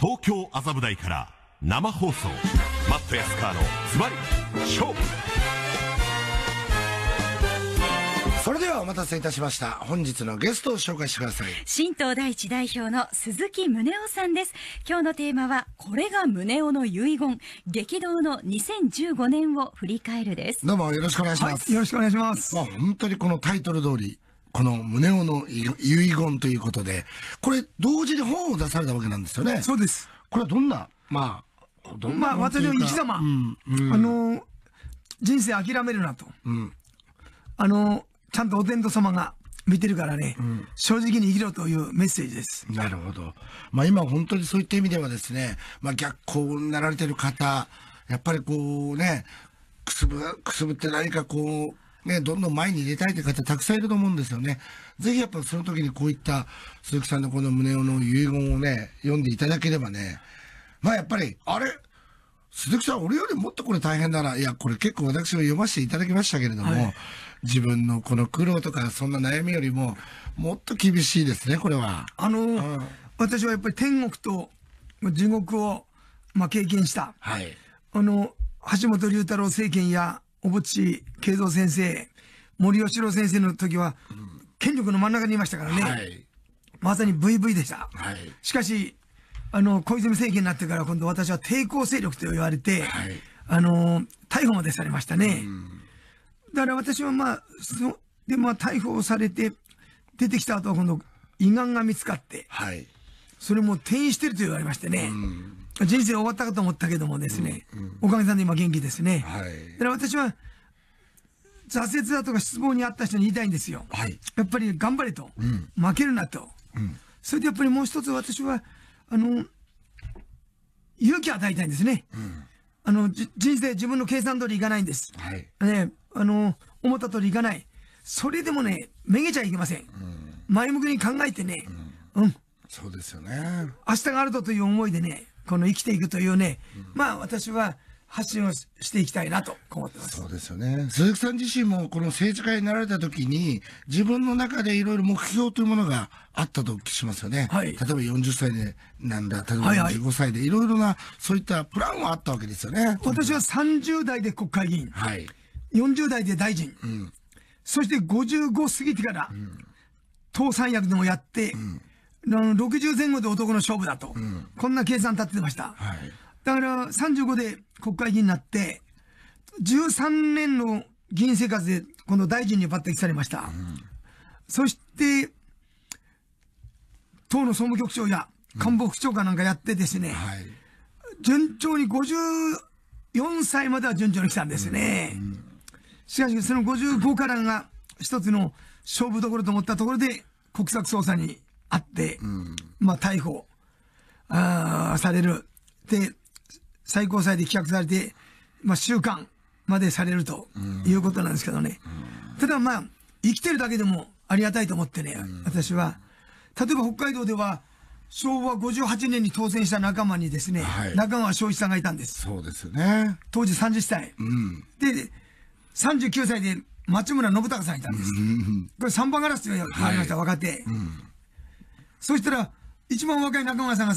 東京麻布台から生放送マット安川のズバリ勝負それではお待たせいたしました本日のゲストを紹介してください新党第一代表の鈴木宗男さんです今日のテーマはこれが宗男の遺言激動の2015年を振り返るですどうもよろしくお願いします、はい、よろしくお願いしますまあ本当にこのタイトル通りこの宗男の遺言ということで、これ、同時に本を出されたわけなんですよね。そうです。これはどんな、まあ、どんなまあ、私の生き様、うんうん、あの、人生諦めるなと。うん、あの、ちゃんとお天道様が見てるからね、うん、正直に生きろというメッセージです。なるほど。まあ今本当にそういった意味ではですね、まあ逆光になられてる方、やっぱりこうね、くすぶ、くすぶって何かこう、ね、どんどん前にれたいという方たくさんいると思うんですよね。ぜひやっぱその時にこういった鈴木さんのこの胸の遺言をね、読んでいただければね、まあやっぱり、あれ鈴木さん、俺よりもっとこれ大変だな。いや、これ結構私も読ませていただきましたけれども、はい、自分のこの苦労とか、そんな悩みよりも、もっと厳しいですね、これは。あの、うん、私はやっぱり天国と地獄を、まあ、経験した。はい。あの、橋本龍太郎政権や小渕慶三先生、森喜朗先生の時は、権力の真ん中にいましたからね。はい、まさに VV でした。はい、しかし、あの、小泉政権になってから今度私は抵抗勢力と言われて、はい、あの、逮捕までされましたね。だから私はまあ、そで、まあ逮捕されて、出てきた後は今度、胃がんが見つかって、はい、それも転移してると言われましてね、人生終わったかと思ったけどもですね、うんうん、おかげさんで今元気ですね。はい、だから私は、挫折だとか失望にあった人に言いたいんですよ。はい、やっぱり頑張れと、うん、負けるなと、うん、それでやっぱりもう一つ私は、あの、勇気を与えたいんですね。うん、あの、人生自分の計算通りいかないんです。はい、ね、あの、思った通りいかない。それでもね、めげちゃいけません。前向きに考えてね、うん。そうですよね。明日があるとという思いでね、この生きていくというね、まあ私は発信をしていきたいなと思ってますそうですよね鈴木さん自身もこの政治家になられた時に自分の中でいろいろ目標というものがあったとお聞きしますよね、はい、例えば40歳でなんだ例えば45歳でいろいろなそういったプランはあったわけですよね私は30代で国会議員、はい、40代で大臣、うん、そして55過ぎてから、うん、党三役でもやって、うんの60前後で男の勝負だと、うん、こんな計算立ってました、はい、だから35で国会議員になって13年の議員生活でこの大臣に抜擢されました、うん、そして党の総務局長や官房副長官なんかやってですね、うんはい、順調に54歳までは順調に来たんですね、うん、しかしその55からが一つの勝負どころと思ったところで国策捜査にあって、うん、まあ逮捕あされる。で、最高裁で棄却されて、まあ収監までされるということなんですけどね。うん、ただまあ、生きてるだけでもありがたいと思ってね、うん、私は。例えば北海道では、昭和58年に当選した仲間にですね、はい、中川昭一さんがいたんです。そうですよね。当時30歳。うん、で、39歳で町村信孝さんがいたんです。うん、これ三番ガラスと言われました、はい、若手。うんそしたら、一番若い中村さんが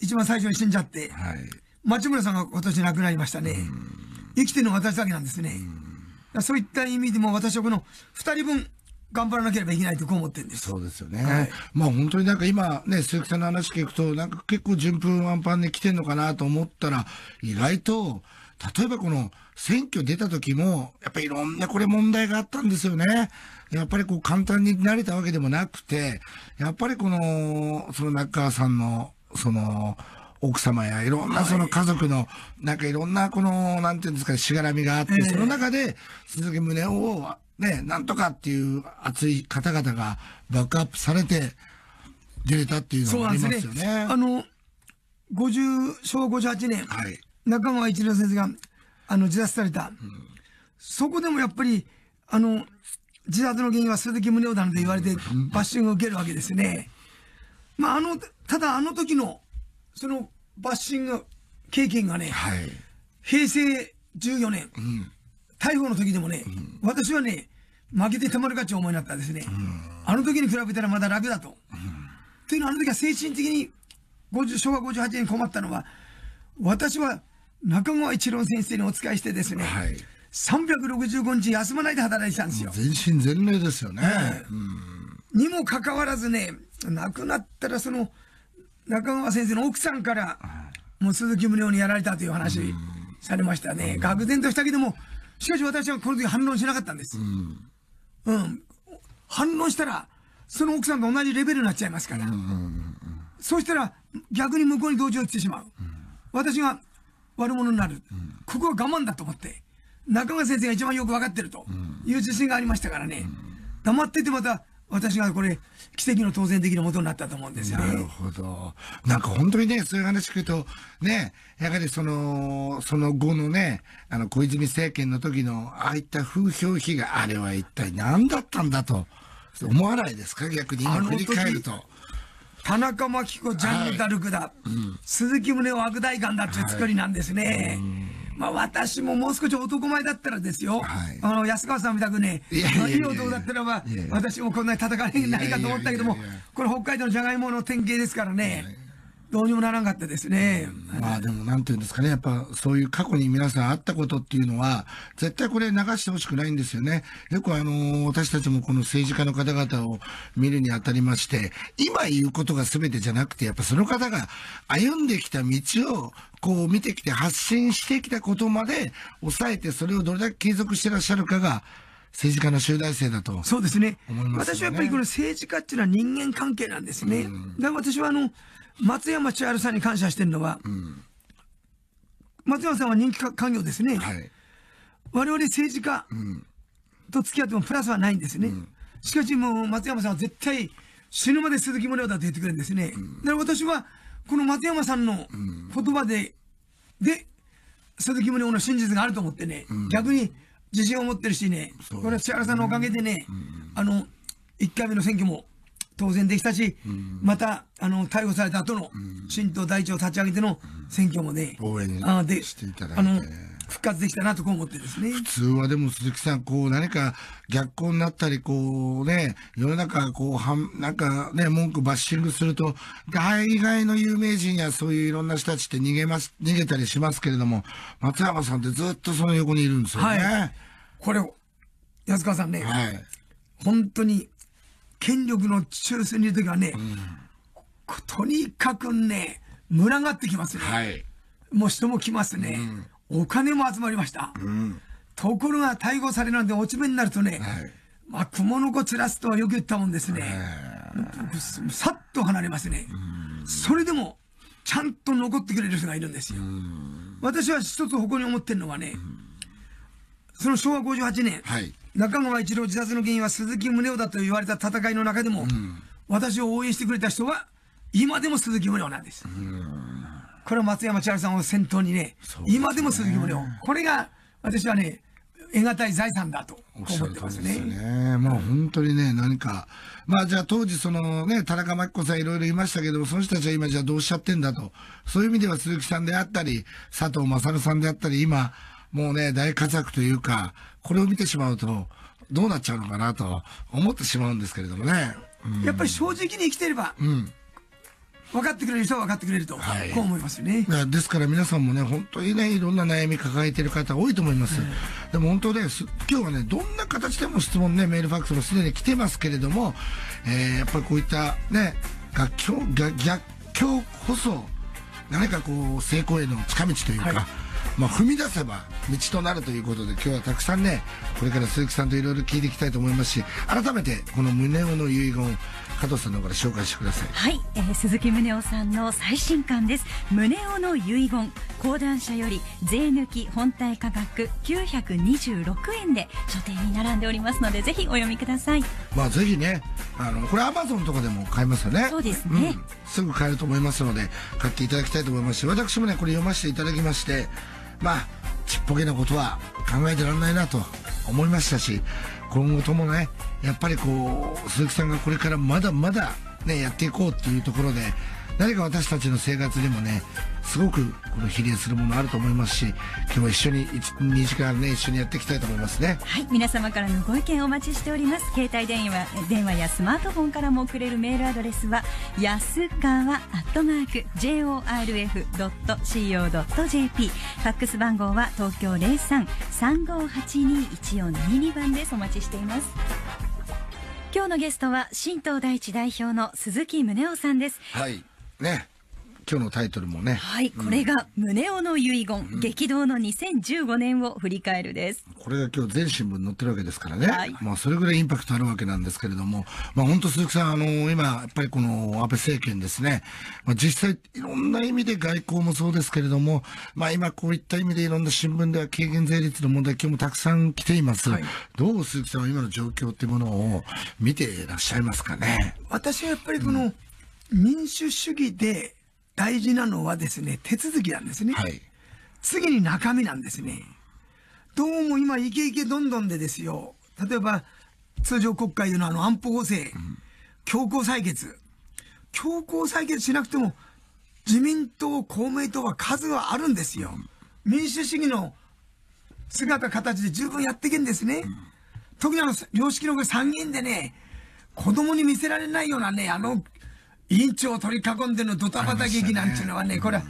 一番最初に死んじゃって、はい、町村さんが今年亡くなりましたね。生きてるのは私だけなんですね。そういった意味でも私はこの二人分頑張らなければいけないとこう思ってるんです。そうですよね。はい、まあ本当になんか今ね、鈴木さんの話聞くと、なんか結構順風満帆に来てるのかなと思ったら、意外と、例えばこの選挙出た時も、やっぱりいろんなこれ問題があったんですよね。やっぱりこう簡単に慣れたわけでもなくて、やっぱりこの、その中川さんの、その、奥様やいろんなその家族の、なんかいろんなこの、なんていうんですか、しがらみがあって、その中で、鈴木宗男を、ね、なんとかっていう熱い方々がバックアップされて、出れたっていうのがありますよね。あの、50昭和58年、はい、中川一郎先生があの自殺された、うん、そこでもやっぱりあの自殺の原因は鈴木宗男だのと言われて、バッシングを受けるわけですね。まあ、あの、ただあの時の、そのバッシング経験がね、はい、平成14年、うん、逮捕の時でもね、うん、私はね、負けてたまるかって思いになったんですね。あの時に比べたらまだ楽だと。というのは、あの時は精神的に50、昭和58年困ったのは、私は中川一郎先生にお仕えしてですね、はい365日休まないで働いてたんですよ。全身全霊ですよね。うん、にもかかわらずね、亡くなったらその、中川先生の奥さんから、もう鈴木宗男にやられたという話されましたね。愕然としたけども、しかし私はこの時反論しなかったんです。うん。反論したら、その奥さんと同じレベルになっちゃいますから。そうしたら、逆に向こうに同情してしまう。私が悪者になる。ここは我慢だと思って。中川先生が一番よく分かってるという自信がありましたからね、黙っててまた私がこれ奇跡の当然的なもとになったと思うんですよ、ね、なるほどなんか本当にねそういう話聞くとねやはりそのその後のねあの小泉政権の時のああいった風評被害あれは一体何だったんだと思わないですか逆に今振り返ると。田中真紀子ジャンヌ・ダルクだ、はいうん、鈴木宗男悪大官だという作りなんですね。はいうんまあ私ももう少し男前だったらですよ、はい、あの安川さんみたくね、いい男だったらば、私もこんなに叩かれないかと思ったけども、これ北海道のじゃがいもの典型ですからね。どうにもならんかったですね。まあでもなんていうんですかね、やっぱそういう過去に皆さんあったことっていうのは、絶対これ流してほしくないんですよね。よくあの、私たちもこの政治家の方々を見るにあたりまして、今言うことが全てじゃなくて、やっぱその方が歩んできた道を、こう見てきて発信してきたことまで抑えて、それをどれだけ継続してらっしゃるかが、政治家の集大成だとそうですね、私はやっぱりこの政治家っていうのは人間関係なんですね、だから私はあの松山千春さんに感謝してるのは、うん、松山さんは人気官業ですね、はい、我々政治家と付き合ってもプラスはないんですね、うん、しかしもう松山さんは絶対死ぬまで鈴木宗男だと言ってくれるんですね、うん、だから私はこの松山さんの言葉で、で鈴木宗男の真実があると思ってね、逆に自信を持ってるしね、ねこれは千春さんのおかげでね、あの1回目の選挙も当然でしたし、うん、また、あの、逮捕された後の、新党第一を立ち上げての選挙もね、応援していただいて。復活できたなとこう思ってですね。普通はでも鈴木さん、こう何か逆光になったり、こうね、世の中、こう、はん、なんかね、文句バッシングすると、大概の有名人やそういういろんな人たちって逃げます、逃げたりしますけれども、松山さんってずっとその横にいるんですよね。はい、これを、安川さんね、はい、本当に権力の中枢にいる時はね、とにかくね、群がってきますね。はい、もう人も来ますね、お金も集まりました。ところが逮捕されなんで落ち目になるとね、はい、まあ、蜘蛛の子散らすとはよく言ったもんですね。さっと離れますね。それでも、ちゃんと残ってくれる人がいるんですよ。私は一つ誇りに思ってるのはね、その昭和58年、はい、中川一郎自殺の原因は鈴木宗男だと言われた戦いの中でも、うん、私を応援してくれた人は、今でも鈴木宗男なんです。これは松山千春さんを先頭にね、ね今でも鈴木宗男。これが、私はね、得難い財産だと思ってますね。すねもう本当にね、何か、まあじゃあ当時そのね、田中真紀子さんいろいろいましたけども、その人たちは今じゃあどうしちゃってんだと。そういう意味では鈴木さんであったり、佐藤勝さんであったり、今、もうね、大活躍というか、これを見てしまうと、どうなっちゃうのかなと思ってしまうんですけれどもね。うん、やっぱり正直に生きてれば、うん、分かってくれる人は分かってくれると、はい、こう思いますよねですから皆さんもね本当にねいろんな悩み抱えてる方多いと思います、でも本当ね今日はねどんな形でも質問ねメールファックスもすでに来てますけれども、えー、やっぱりこういったね逆境逆境こそ何かこう成功への近道というか、はいまあ、踏み出せば道となるということで今日はたくさんねこれから鈴木さんといろいろ聞いていきたいと思いますし改めてこの宗男の遺言加藤さんの方から紹介してくださいはい、えー、鈴木宗男さんの最新刊です「宗男の遺言」講談社より税抜き本体価格926円で書店に並んでおりますのでぜひお読みくださいまあぜひねあのこれアマゾンとかでも買えますよねそうですね、うん、すぐ買えると思いますので買っていただきたいと思いますし私もねこれ読ませていただきましてまあちっぽけなことは考えてらんないなと思いましたし今後ともねやっぱりこう鈴木さんがこれからまだまだねやっていこうっていうところで何か私たちの生活でもねすごくこの比例するものあると思いますし今日も一緒に2時間ね一緒にやっていきたいと思いますねはい皆様からのご意見お待ちしております携帯電話電話やスマートフォンからも送れるメールアドレスはやすかわアットマーク JORF.CO.JP ファックス番号は東京0335821422番ですお待ちしています今日のゲストは新東第一代表の鈴木宗男さんです、はい、ね、今日のタイトルもね。はい、これが宗男の遺言、うん、激動の2015年を振り返るです。これが今日全新聞載ってるわけですからね。はい、まあそれぐらいインパクトあるわけなんですけれども、まあ本当鈴木さん、あのー、今、やっぱりこの安倍政権ですね、まあ実際いろんな意味で外交もそうですけれども、まあ今こういった意味でいろんな新聞では軽減税率の問題、今日もたくさん来ています。はい、どう鈴木さんは今の状況っていうものを見ていらっしゃいますかね。私はやっぱりこの、うん民主主義で大事なのはですね、手続きなんですね。はい、次に中身なんですね。どうも今、イケイケどんどんでですよ、例えば通常国会でのあの安保法制、うん、強行採決、強行採決しなくても、自民党、公明党は数はあるんですよ。うん、民主主義の姿、形で十分やっていけんですね。うん、特にあの、良識の参議院でね、子供に見せられないようなね、あの委員長を取り囲んでのドタバタ劇なんていうのはね、ねこれは、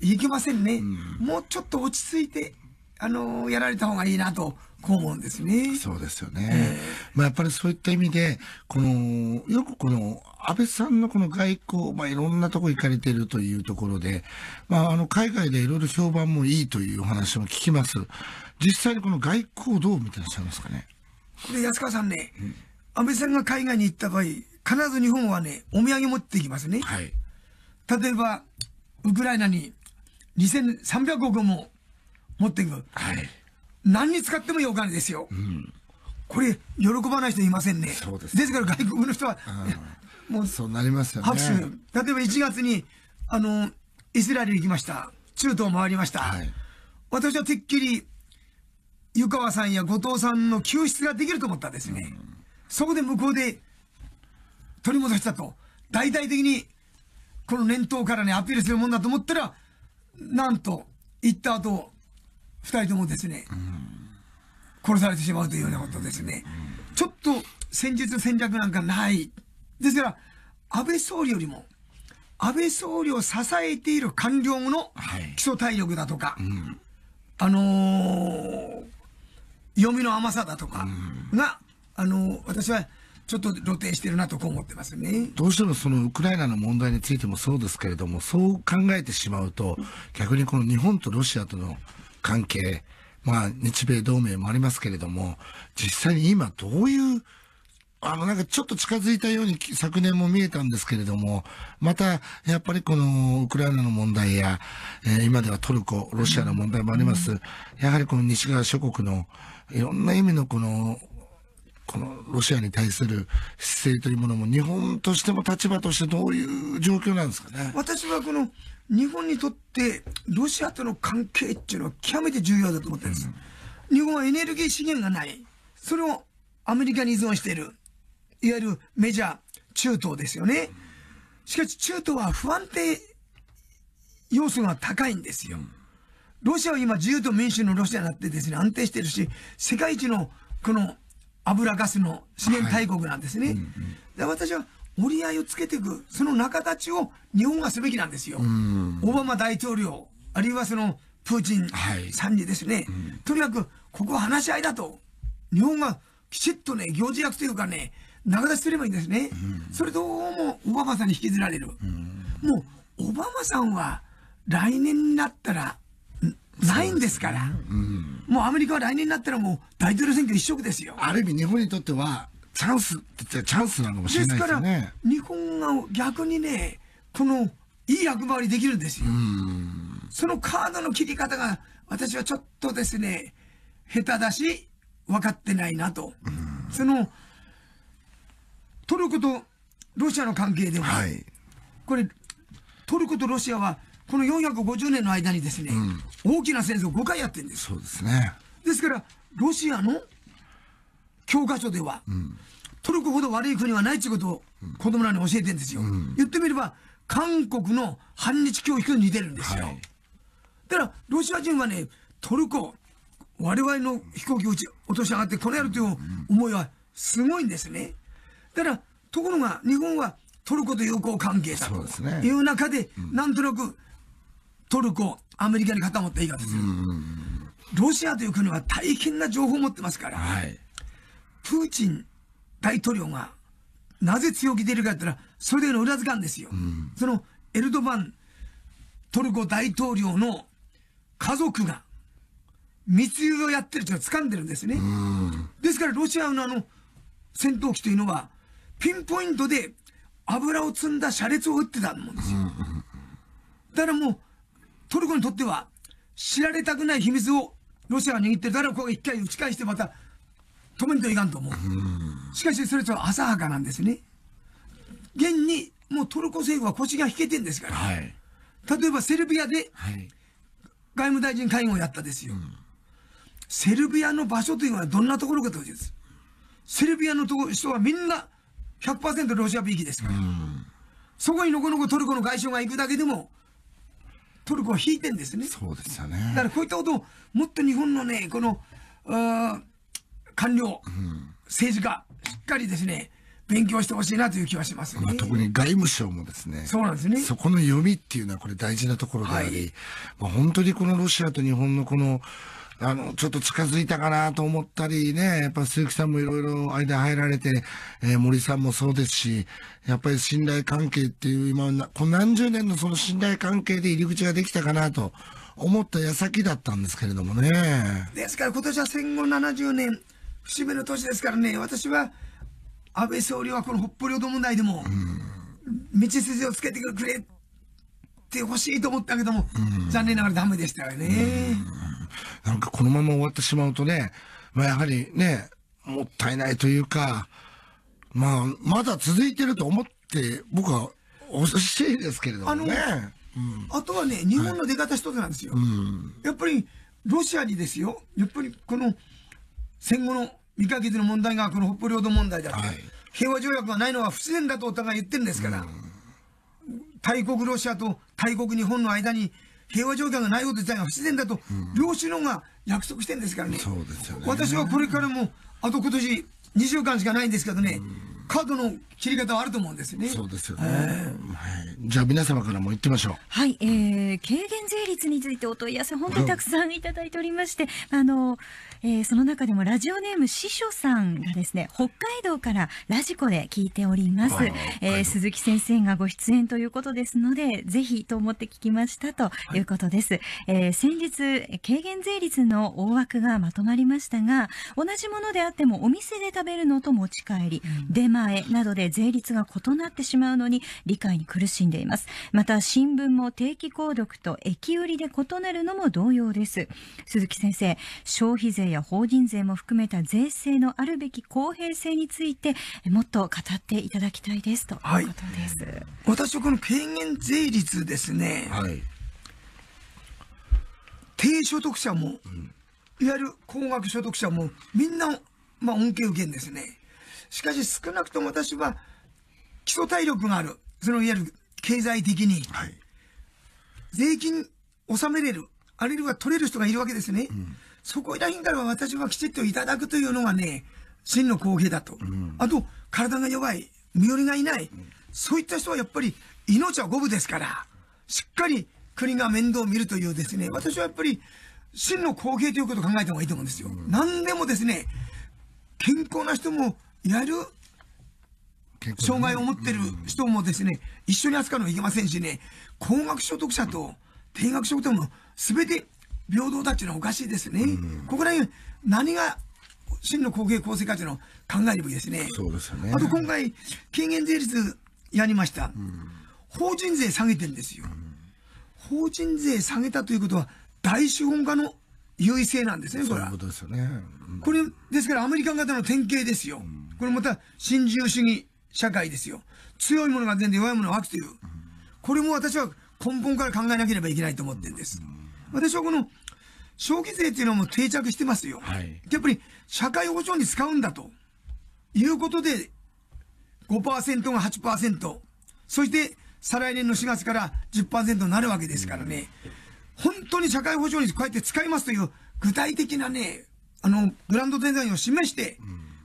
いけませんね、うん、もうちょっと落ち着いて、あのやられた方がいいなと、こう思うんですね。そうですよね。えー、まあ、やっぱりそういった意味で、この、よくこの、安倍さんのこの外交、まあ、いろんなとこ行かれているというところで、まあ、あの、海外でいろいろ評判もいいというお話も聞きます。実際にこの外交どう見てらっしゃいますかね。これ、安川さんね、うん、安倍さんが海外に行った場合、必ず日本はね、お土産持ってきますね。はい、例えば、ウクライナに2300億も持っていく。はい、何に使ってもいいお金ですよ。うん、これ、喜ばない人いませんね。そうです、ね、ですから外国の人は、もう、そうなりますよね。拍手。例えば1月に、あの、イスラエル行きました。中東回りました。はい、私はてっきり、湯川さんや後藤さんの救出ができると思ったんですね。うん、そこで向こうで取り戻したと。大々的に、この年頭からね、アピールするもんだと思ったら、なんと、行った後、二人ともですね、殺されてしまうというようなことですね。ちょっと戦術戦略なんかない。ですから、安倍総理よりも、安倍総理を支えている官僚の基礎体力だとか、はいうん、あのー、読みの甘さだとかが、うん、あのー、私はちょっと露呈してるなとこう思ってますねどうしてもそのウクライナの問題についてもそうですけれどもそう考えてしまうと逆にこの日本とロシアとの関係まあ日米同盟もありますけれども実際に今どういうあのなんかちょっと近づいたように昨年も見えたんですけれども、またやっぱりこのウクライナの問題や、えー、今ではトルコ、ロシアの問題もあります。やはりこの西側諸国のいろんな意味のこのこのロシアに対する姿勢というものも日本としても立場としてどういう状況なんですかね私はこの日本にとってロシアとの関係っていうのは極めて重要だと思ってるんです、うん、日本はエネルギー資源がないそれをアメリカに依存しているいわゆるメジャー中東ですよねしかし中東は不安定要素が高いんですよ、ロシアは今自由と民主のロシアになってですね安定してるし世界一のこの油ガスの資源大国なんですね。はいうんうん、私は折り合いをつけていく、その仲立ちを日本がすべきなんですよ。オバマ大統領、あるいはそのプーチンさんにですね、はいうん、とにかくここは話し合いだと、日本がきちっとね、行事役というかね、仲立ちすればいいんですね。うん、それどうもオバマさんに引きずられる。うん、もう、オバマさんは来年になったら、ないんですから、うん、もうアメリカは来年になったらもう大統領選挙一色ですよ。ある意味日本にとってはチャンスってチャンスなのかもしれないです、ね、から、日本が逆にね、このいい役回りできるんですよ。そのカードの切り方が、私はちょっとですね、下手だし、分かってないなと。その、トルコとロシアの関係では、はい、これ、トルコとロシアはこの450年の間にですね、うん、大きな戦争5回やってるんです。そうですね。ですから、ロシアの教科書では、うん、トルコほど悪い国はないということを子供らに教えてるんですよ、うん。言ってみれば、韓国の反日教育と似てるんですよ。はい、だから、ロシア人はね、トルコ、我々の飛行機を落とし上がってこれやるという思いはすごいんですね。だから、ところが日本はトルコと友好関係だという中で、なんとなくトルコ、アメリカに傾った映画ですよ。ロシアという国は大変な情報を持ってますから、はい、プーチン大統領がなぜ強気出るかって言ったら、それでの裏付かんですよ。そのエルドバン、トルコ大統領の家族が密輸をやってるいうのは掴んでるんですね。ですからロシアのあの戦闘機というのは、ピンポイントで油を積んだ車列を撃ってたもんですよ。だからもう、トルコにとっては、知られたくない秘密をロシアが握ってる。誰かこ一回打ち返してまた止めんといかんと思う。しかし、それとは浅はかなんですね。現に、もうトルコ政府は腰が引けてんですから。はい、例えば、セルビアで、外務大臣会合をやったですよ。うん、セルビアの場所というのはどんなところかというです。セルビアのとこ人はみんな100%ロシアビーキですから。うん、そこにのこのこトルコの外相が行くだけでも、トルコは引いてんですね。そうですよね。だからこういったことをもっと日本のね、この、あ官僚、うん、政治家、しっかりですね、勉強してほしいなという気はします、ね、まあ、特に外務省もですね。そうなんですね。そこの読みっていうのはこれ大事なところであり、はい、まあ、本当にこのロシアと日本のこの、あの、ちょっと近づいたかなと思ったりね、やっぱ鈴木さんもいろいろ間入られて、えー、森さんもそうですし、やっぱり信頼関係っていう今、この何十年のその信頼関係で入り口ができたかなと思った矢先だったんですけれどもね。ですから今年は戦後70年、節目の年ですからね、私は安倍総理はこの北方領土問題でも、道筋をつけてくれってほしいと思ったけども、残念ながらダメでしたよね。なんかこのまま終わってしまうとね、まあやはりね、もったいないというか、まあ、まだ続いてると思って、僕は欲しいですけれどもね。あとはね、日本の出方一つなんですよ。はい、やっぱり、ロシアにですよ、やっぱりこの戦後の見かけての問題がこの北方領土問題だって、はい、平和条約がないのは不自然だとお互い言ってるんですから。大国ロシアと大国日本の間に平和条件がないこと自体が不自然だと、両首脳が約束してるんですからね、そうですよね私はこれからも、あと今年2週間しかないんですけどね、うん、角の切り方あると思うんですよね。そうですよね。はい。じゃあ皆様からも言ってましょう。はい、えー、軽減税率についてお問い合わせ本当にたくさんいただいておりまして、あの、えー、その中でもラジオネーム司書さんがですね、北海道からラジコで聞いております。えー、鈴木先生がご出演ということですので、ぜひと思って聞きましたということです。はい、えー、先日、軽減税率の大枠がまとまりましたが、同じものであってもお店で食べるのと持ち帰り、出、前、前などで税率が異なってしまうのに理解に苦しんでいますまた新聞も定期購読と駅売りで異なるのも同様です鈴木先生消費税や法人税も含めた税制のあるべき公平性についてもっと語っていただきたいですということです、はい、私はこの軽減税率ですね、はい、低所得者も、うん、いわゆる高額所得者もみんな、まあ、恩恵受けんですねしかし少なくとも私は基礎体力がある。そのいわゆる経済的に。はい、税金納めれる。あるいは取れる人がいるわけですね。うん、そこら辺からは私はきちっといただくというのがね、真の公平だと。うん、あと、体が弱い。身寄りがいない。うん、そういった人はやっぱり命は五分ですから、しっかり国が面倒を見るというですね、私はやっぱり真の公平ということを考えた方がいいと思うんですよ。何でもですね、健康な人もいわゆる障害を持ってる人もですね、一緒に扱うのはいけませんしね、高額所得者と低額所得者もすべて平等だっていうのはおかしいですね。ここら辺、何が真の公平公正かというのを考えればいいですね。そうですね。あと今回、軽減税率やりました。法人税下げてるんですよ。法人税下げたということは、大資本家の優位性なんですね、これそういうことですよね。うん、これ、ですからアメリカ方型の典型ですよ。うん、これまた、新自由主義社会ですよ。強いものが全然弱いものが悪という。これも私は根本から考えなければいけないと思ってるんです。私はこの、消費税っていうのはもう定着してますよ。はい、やっぱり、社会保障に使うんだと。いうことで、5%が8%、そして再来年の4月から10%になるわけですからね。うん本当に社会保障にこうやって使いますという具体的なね、あの、グランドデザインを示して、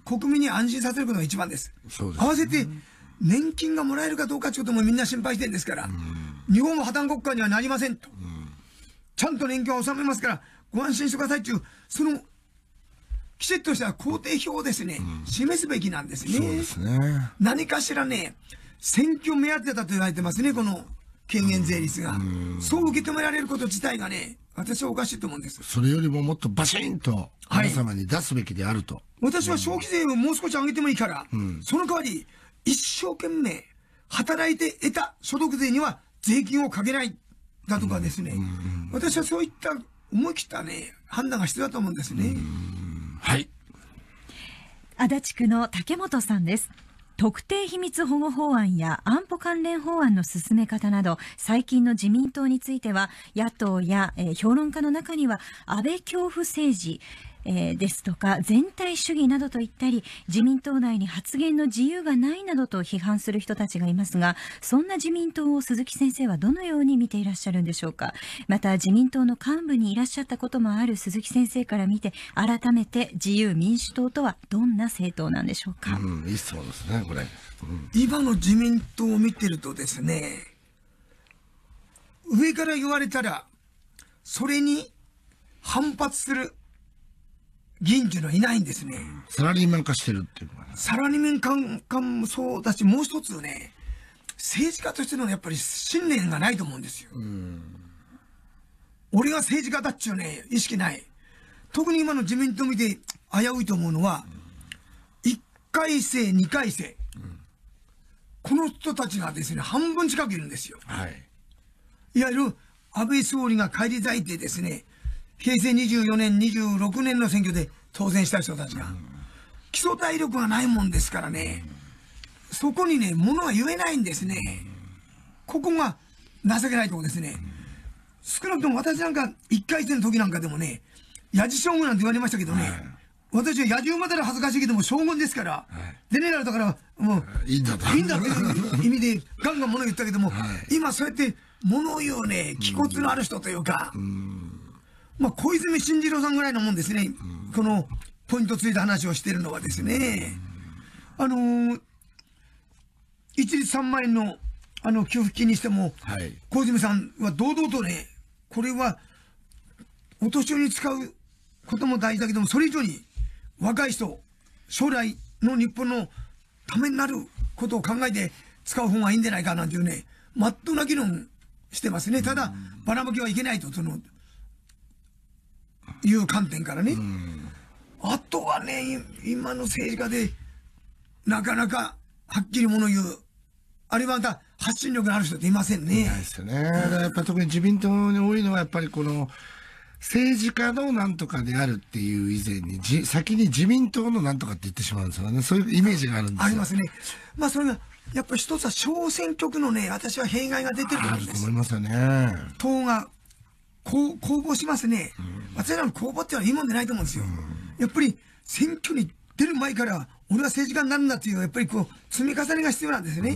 国民に安心させることが一番です。ですね、合わせて、年金がもらえるかどうかということもみんな心配してるんですから、日本も破綻国家にはなりませんと。ちゃんと年金は納めますから、ご安心してくださいという、その、きちっとした工程表をですね、示すべきなんですね。そうですね。何かしらね、選挙目当てだと言われてますね、この権限税率が、そう受け止められること自体がね、私はおかしいと思うんです。それよりももっとバシンと皆様に出すべきであると。はい、私は消費税をもう少し上げてもいいから、うん、その代わり、一生懸命働いて得た所得税には税金をかけないだとかですね、うん、私はそういった思い切ったね、判断が必要だと思うんですね。はい。足立区の竹本さんです。特定秘密保護法案や安保関連法案の進め方など最近の自民党については野党や、えー、評論家の中には安倍恐怖政治えー、ですとか全体主義などと言ったり自民党内に発言の自由がないなどと批判する人たちがいますがそんな自民党を鈴木先生はどのように見ていらっしゃるんでしょうかまた自民党の幹部にいらっしゃったこともある鈴木先生から見て改めて自由民主党とはどんな政党なんでしょうか、うん、いい質問ですねこれ、うん、今の自民党を見てるとですね上から言われたらそれに反発する議員っていうのはいないんですね。サラリーマン化してるっていうのは、ね、サラリーマン化化もそうだし、もう一つね、政治家としてのやっぱり信念がないと思うんですよ。俺が政治家だっちゅうね、意識ない。特に今の自民党見て危ういと思うのは、1回生、2回生、うん、この人たちがですね、半分近くいるんですよ。はい、いわゆる安倍総理が返り咲いてですね、平成24年、26年の選挙で当選した人たちが、基礎体力がないもんですからね、そこにね、ものは言えないんですね。ここが情けないとこですね。少なくとも私なんか、1回戦の時なんかでもね、野次将軍なんて言われましたけどね、私は野獣馬だら恥ずかしいけども将軍ですから、ゼネラルだから、もう、いいんだいいんだって意味で、ガンガン物言ったけども、今そうやって物を言うね、気骨のある人というか、まあ、小泉進次郎さんぐらいのもんですね、このポイントついた話をしているのはですね、あのー、一律3万円のあの給付金にしても、はい、小泉さんは堂々とね、これはお年寄りに使うことも大事だけども、それ以上に若い人、将来の日本のためになることを考えて使う方がいいんじゃないかなんていうね、まっとうな議論してますね。ただ、ばらまきはいけないと、その、いう観点からね。あとはね、今の政治家で、なかなかはっきりもの言う。あれまた発信力のある人っていませんね。ないですよね。やっぱり特に自民党に多いのはやっぱりこの、政治家のなんとかであるっていう以前に、じ先に自民党のなんとかって言ってしまうんですよね。そういうイメージがあるんですよ。ありますね。まあそれが、やっぱり一つは小選挙区のね、私は弊害が出てると思いますよね。党がこう公募しますね、うん、私らの公募っていうのはいいもんでないと思うんですよ、やっぱり選挙に出る前から俺は政治家になるんだっていうやっぱりこう積み重ねが必要なんですよね、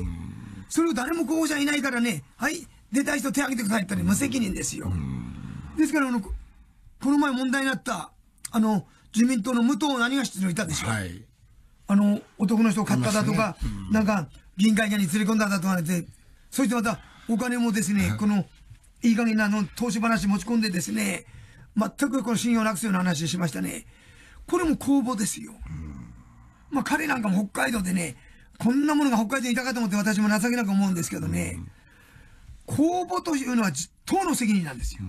それを誰も候補者いないからねはい出たい人手挙げてくださいって言ったら無責任ですよ、ですからあのこの前問題になったあの自民党の武藤何が出場いたでしょ、はい、あの男の人を買っただとか、ねうん、なんか議員会館に連れ込んだだとかて、そしてまたお金もですね、このいい加減なあの投資話持ち込んでですね、全くこの信用なくすような話しましたね。これも公募ですよ。まあ彼なんかも北海道でね、こんなものが北海道にいたかと思って私も情けなく思うんですけどね、公募というのは党の責任なんですよ。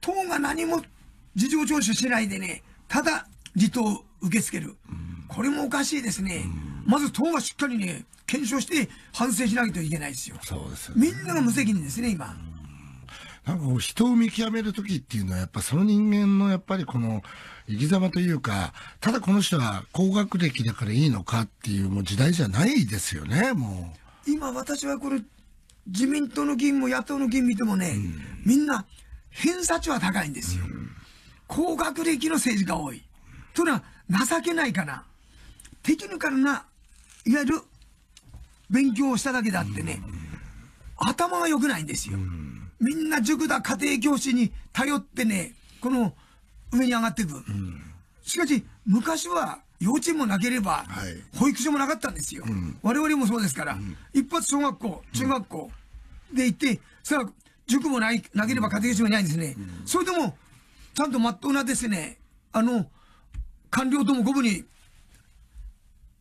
党が何も事情聴取しないでね、ただ離党を受け付ける。これもおかしいですね。まず党がしっかりね、検証して反省しなきゃいけないですよ。そうです、ね、みんなが無責任ですね、今。なんか人を見極める時っていうのは、やっぱその人間のやっぱりこの生き様というか、ただこの人は高学歴だからいいのかっていうもう時代じゃないですよね、もう。今私はこれ、自民党の議員も野党の議員見てもね、うん、みんな偏差値は高いんですよ。うん、高学歴の政治が多い。というのは情けないかな。テクニカルな、いわゆる勉強をしただけだってね、頭が良くないんですよ。うんみんな塾だ、家庭教師に頼ってね、この上に上がっていく。うん、しかし、昔は幼稚園もなければ、保育所もなかったんですよ。はい我々もそうですから、うん、一発小学校、中学校で行って、さあ、塾もない、なければ家庭教師もないんですね。それでも、ちゃんとまっとうなですね、あの、官僚とも五分に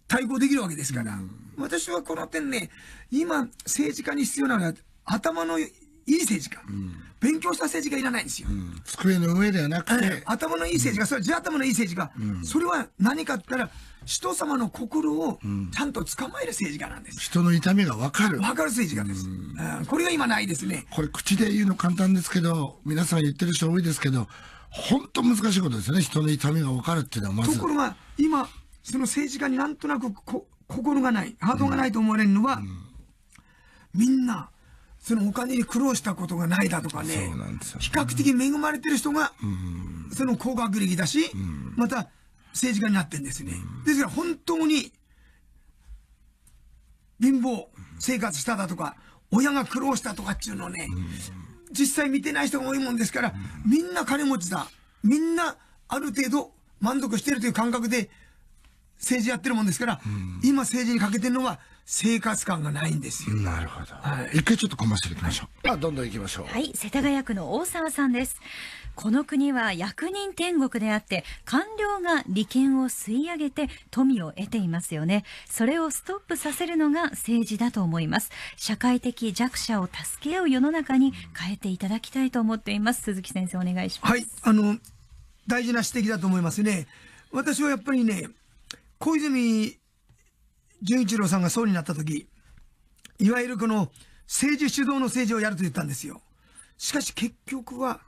対抗できるわけですから、私はこの点ね、今、政治家に必要なのは、頭のいい政治家、うん、勉強した政治家いらないんですよ、うん、机の上ではなくて、頭のいい政治家、それ地頭のいい政治家、それは何かって言ったら人様の心をちゃんと捕まえる政治家なんです、人の痛みが分かる分かる政治家です、うんこれが今ないですねこれ口で言うの簡単ですけど皆さん言ってる人多いですけど本当難しいことですよね人の痛みが分かるっていうのはまずところが今その政治家になんとなくこ心がないハートがないと思われるのは、みんなそのお金に苦労したことがないだとかね、比較的恵まれてる人が、その高学歴だし、また政治家になってるんですね。ですから本当に、貧乏生活しただとか、親が苦労したとかっていうのをね、実際見てない人が多いもんですから、みんな金持ちだ。みんなある程度満足してるという感覚で政治やってるもんですから、今政治にかけてるのは生活感がないんですよ。なるほど。はい、一回ちょっとコマーシャル行きましょう。あ、どんどん行きましょう。はい、世田谷区の大沢さんです。この国は役人天国であって、官僚が利権を吸い上げて富を得ていますよね。それをストップさせるのが政治だと思います。社会的弱者を助け合う世の中に変えていただきたいと思っています。鈴木先生、お願いします。はい、あの、大事な指摘だと思いますね。私はやっぱりね、小泉純一郎さんが総理になった時、いわゆるこの政治主導の政治をやると言ったんですよ。しかし結局は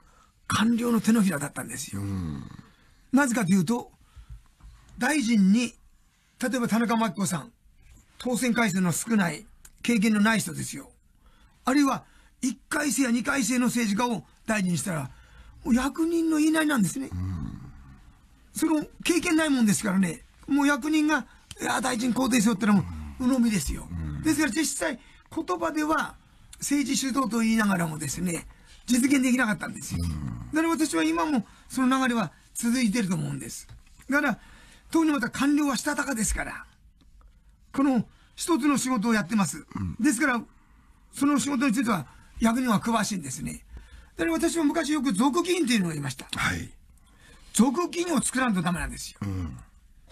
官僚の手のひらだったんですよ。なぜかというと、大臣に、例えば田中真紀子さん、当選回数の少ない、経験のない人ですよ。あるいは、1回生や2回生の政治家を大臣にしたら、もう役人の言いなりなんですね。その経験ないもんですからね、もう役人が大臣こうですよってのも、鵜呑みですよ。ですから実際、言葉では政治主導と言いながらもですね、実現できなかったんですよ。だから私は今もその流れは続いてると思うんです。だから、特にまた官僚はしたたかですから、この一つの仕事をやってます。ですから、その仕事については役には詳しいんですね。だから私は昔よく族議員というのがいました。はい。族議員を作らんとダメなんですよ。うん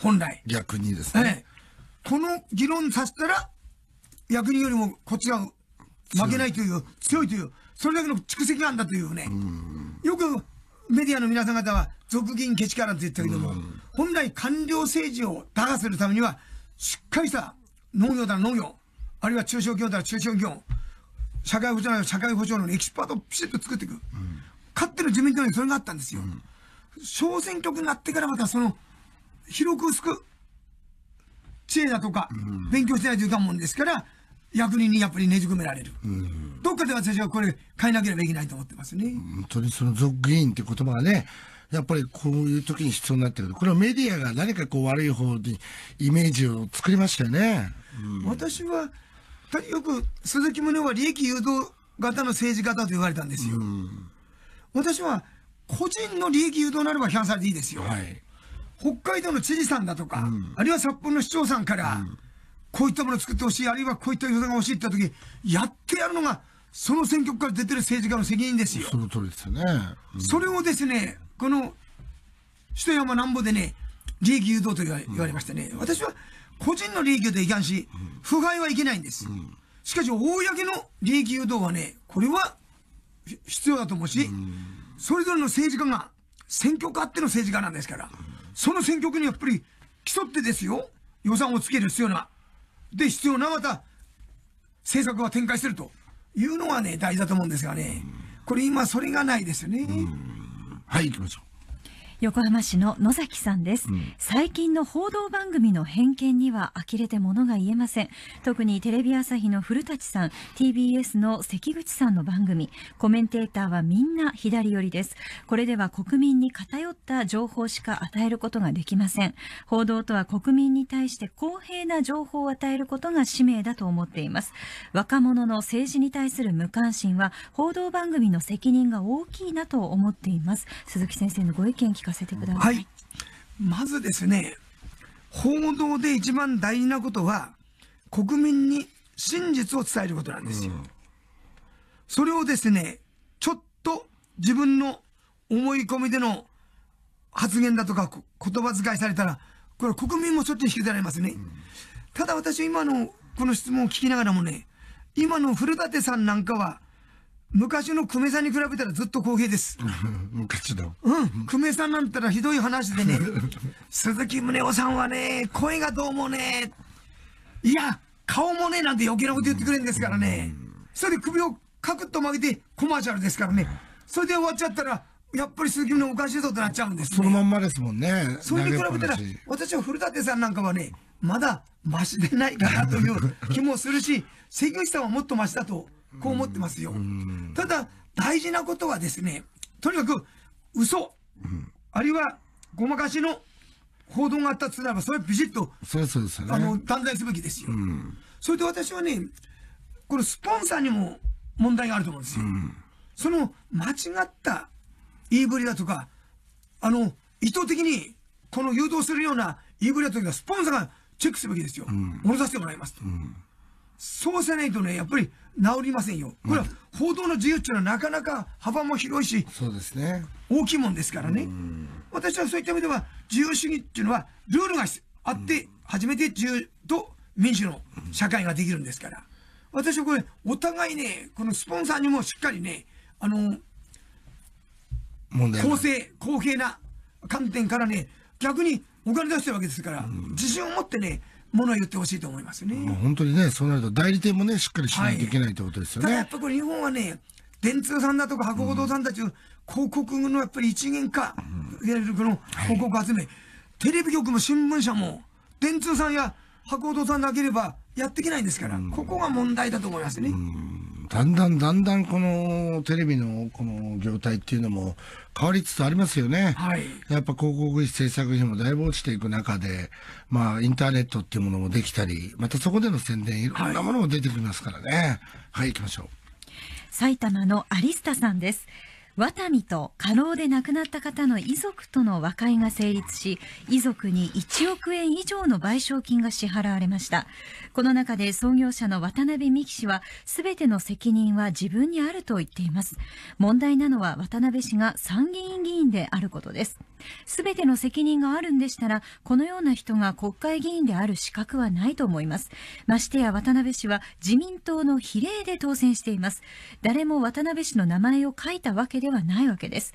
本来。逆にですね。この議論させたら、逆によりもこっちが負けないという、強いという、それだけの蓄積があるんだというね。うよくメディアの皆さん方は、俗銀けちからって言ったけども、本来官僚政治を打破するためには、しっかりした農業だ農業、あるいは中小企業だ中小企業、社会保障の社会保障のエキスパートをピシッと作っていく。勝ってる自民党にそれがあったんですよ。小選挙区になってからまたその広く薄く、知恵だとか、勉強してないといかんもんですから、役人にやっぱりねじ込められる、うん、どっかで私はこれ変えなければいけないと思ってますね本当にその族議員って言葉はねやっぱりこういう時に必要になってるこれはメディアが何かこう悪い方にイメージを作りましたよね、うん、私はよく鈴木宗は利益誘導型の政治家だと言われたんですよ、うん、私は個人の利益誘導ならば批判されていいですよ、はい、北海道の知事さんだとか、あるいは札幌の市長さんから、こういったものを作ってほしい、あるいはこういった予算が欲しいって言った時、やってやるのが、その選挙区から出てる政治家の責任ですよ。その通りですよね。それをですね、この、都山なんぼでね、利益誘導と言われましてね、私は個人の利益をかんし、腐敗はいけないんです。しかし、公の利益誘導はね、これは必要だと思うし、それぞれの政治家が選挙区あっての政治家なんですから、その選挙区にやっぱり競ってですよ、予算をつける必要な。で、必要なまた、政策は展開するというのがね、大事だと思うんですがね、これ今、それがないですよね。はい、行きましょう。横浜市の野崎さんです、うん、最近の報道番組の偏見には呆れて物が言えません特にテレビ朝日の古舘さん TBS の関口さんの番組コメンテーターはみんな左寄りですこれでは国民に偏った情報しか与えることができません報道とは国民に対して公平な情報を与えることが使命だと思っています若者の政治に対する無関心は報道番組の責任が大きいなと思っています鈴木先生のご意見聞かせてください。はい。まずですね、報道で一番大事なことは、国民に真実を伝えることなんですよ。うん、それをですね、ちょっと自分の思い込みでの発言だとか言葉遣いされたら、これ国民もそっち引き出られますね。うん、ただ私今のこの質問を聞きながらもね、今の古舘さんなんかは昔の久米さんに比べたらずっと公平です。昔うん。久米さんなんたらひどい話でね、鈴木宗男さんはね、声がどうもね、いや、顔もね、なんて余計なこと言ってくれるんですからね。それで首をカクッと曲げてコマーシャルですからね。それで終わっちゃったら、やっぱり鈴木宗男おかしいぞってなっちゃうんです、ね、そのまんまですもんね。それに比べたら、私は古舘さんなんかはね、まだマシでないかなという気もするし、関口さんはもっとマシだとこう思ってますよ。ただ、大事なことはですね、とにかく嘘、うん、あるいはごまかしの報道があったとすれば、それはビシッと、そうそうですね、あの断罪すべきですよ、うん、それと私はね、これ、スポンサーにも問題があると思うんですよ。うん、その間違った言いぶりだとか、あの意図的にこの誘導するような言いぶりだとか、スポンサーがチェックすべきですよ、下ろさせてもらいますと。そうせないとね、やっぱり治りませんよ。これは報道の自由っていうのはなかなか幅も広いし、そうですね。大きいもんですからね。私はそういった意味では、自由主義っていうのは、ルールがあって、初めて自由と民主の社会ができるんですから。私はこれ、お互いね、このスポンサーにもしっかりね、あの、公正、公平な観点からね、逆にお金出してるわけですから、自信を持ってね、もの言ってほしいと思いますね。本当にね、そうなると代理店もね、しっかりしないといけないということですよね。はい、ただやっぱこれ日本はね、電通さんだとか博報堂さんたち広告のやっぱり一元化、うん、やれるこの広告集め、はい、テレビ局も新聞社も、電通さんや博報堂さんなければやっていけないんですから、うん、ここが問題だと思いますね。だんだんだんだんこのテレビのこの業態っていうのも、変わりつつありますよね。はい、やっぱ広告費、制作費もだいぶ落ちていく中で、まあ、インターネットっていうものもできたり、またそこでの宣伝、いろんなものも出てきますからね。はい、はい、行きましょう。埼玉のアリスタさんです。ワタミと過労で亡くなった方の遺族との和解が成立し、遺族に1億円以上の賠償金が支払われました。この中で創業者の渡辺美樹氏は、すべての責任は自分にあると言っています。問題なのは渡辺氏が参議院議員であることです。すべての責任があるんでしたら、このような人が国会議員である資格はないと思います。ましてや渡辺氏は自民党の比例で当選しています。誰も渡辺氏の名前を書いたわけではないわけです。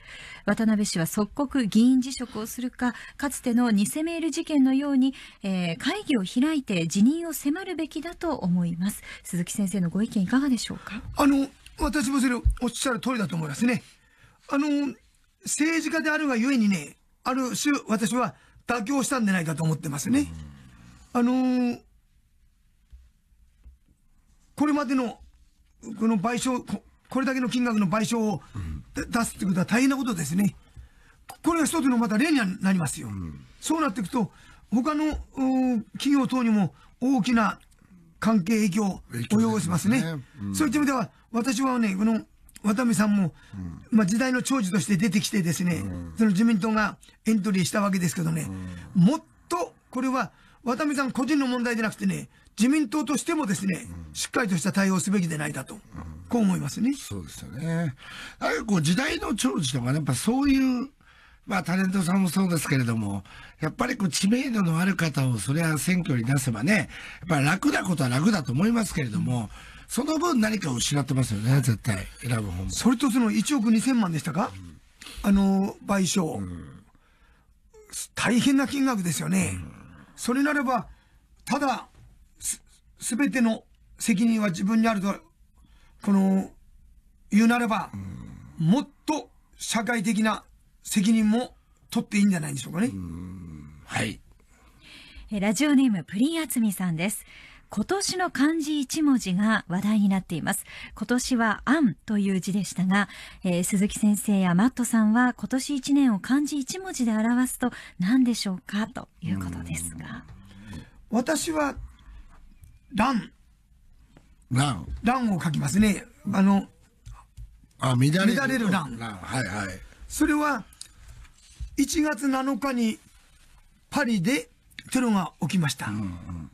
渡辺氏は即刻議員辞職をするか、かつての偽メール事件のように、えー、会議を開いて辞任を迫るべきだと思います。鈴木先生のご意見いかがでしょうかあの、私もそれおっしゃる通りだと思いますね。あの、政治家であるがゆえにね、ある種私は妥協したんじゃないかと思ってますね。あのー、これまでのこの賠償これだけの金額の賠償を出すってことは大変なことですね。これが一つのまた例になりますよ。うん、そうなっていくと、他の企業等にも大きな関係影響を及ぼしますね。すねうん、そういった意味では、私はね、この渡辺さんも、うん、まあ、時代の長寿として出てきてですね、うん、その自民党がエントリーしたわけですけどね、もっとこれは渡辺さん個人の問題じゃなくてね、自民党としてもですね、しっかりとした対応すべきでないだと、こう思いますね。そうですよね。なんかこう時代の長寿とかね、やっぱそういう、まあタレントさんもそうですけれども、やっぱりこう知名度のある方をそれは選挙に出せばね、やっぱ楽なことは楽だと思いますけれども、その分何かを失ってますよね、絶対。選ぶ本も。それとその1億2000万でしたか、うん、あの、賠償、うん、大変な金額ですよね。うん、それならば、ただ、すべての責任は自分にあると、この、言うなれば、もっと社会的な責任も取っていいんじゃないでしょうかね。はい。ラジオネームプリンあみさんです。今年の漢字一文字が話題になっています。今年は安という字でしたが、えー、鈴木先生やマットさんは今年一年を漢字一文字で表すと何でしょうかということですが。私は乱。乱。乱を書きますね。あの、あ乱れ乱れる乱。はいはい。それは、1月7日にパリでテロが起きました。うんうん、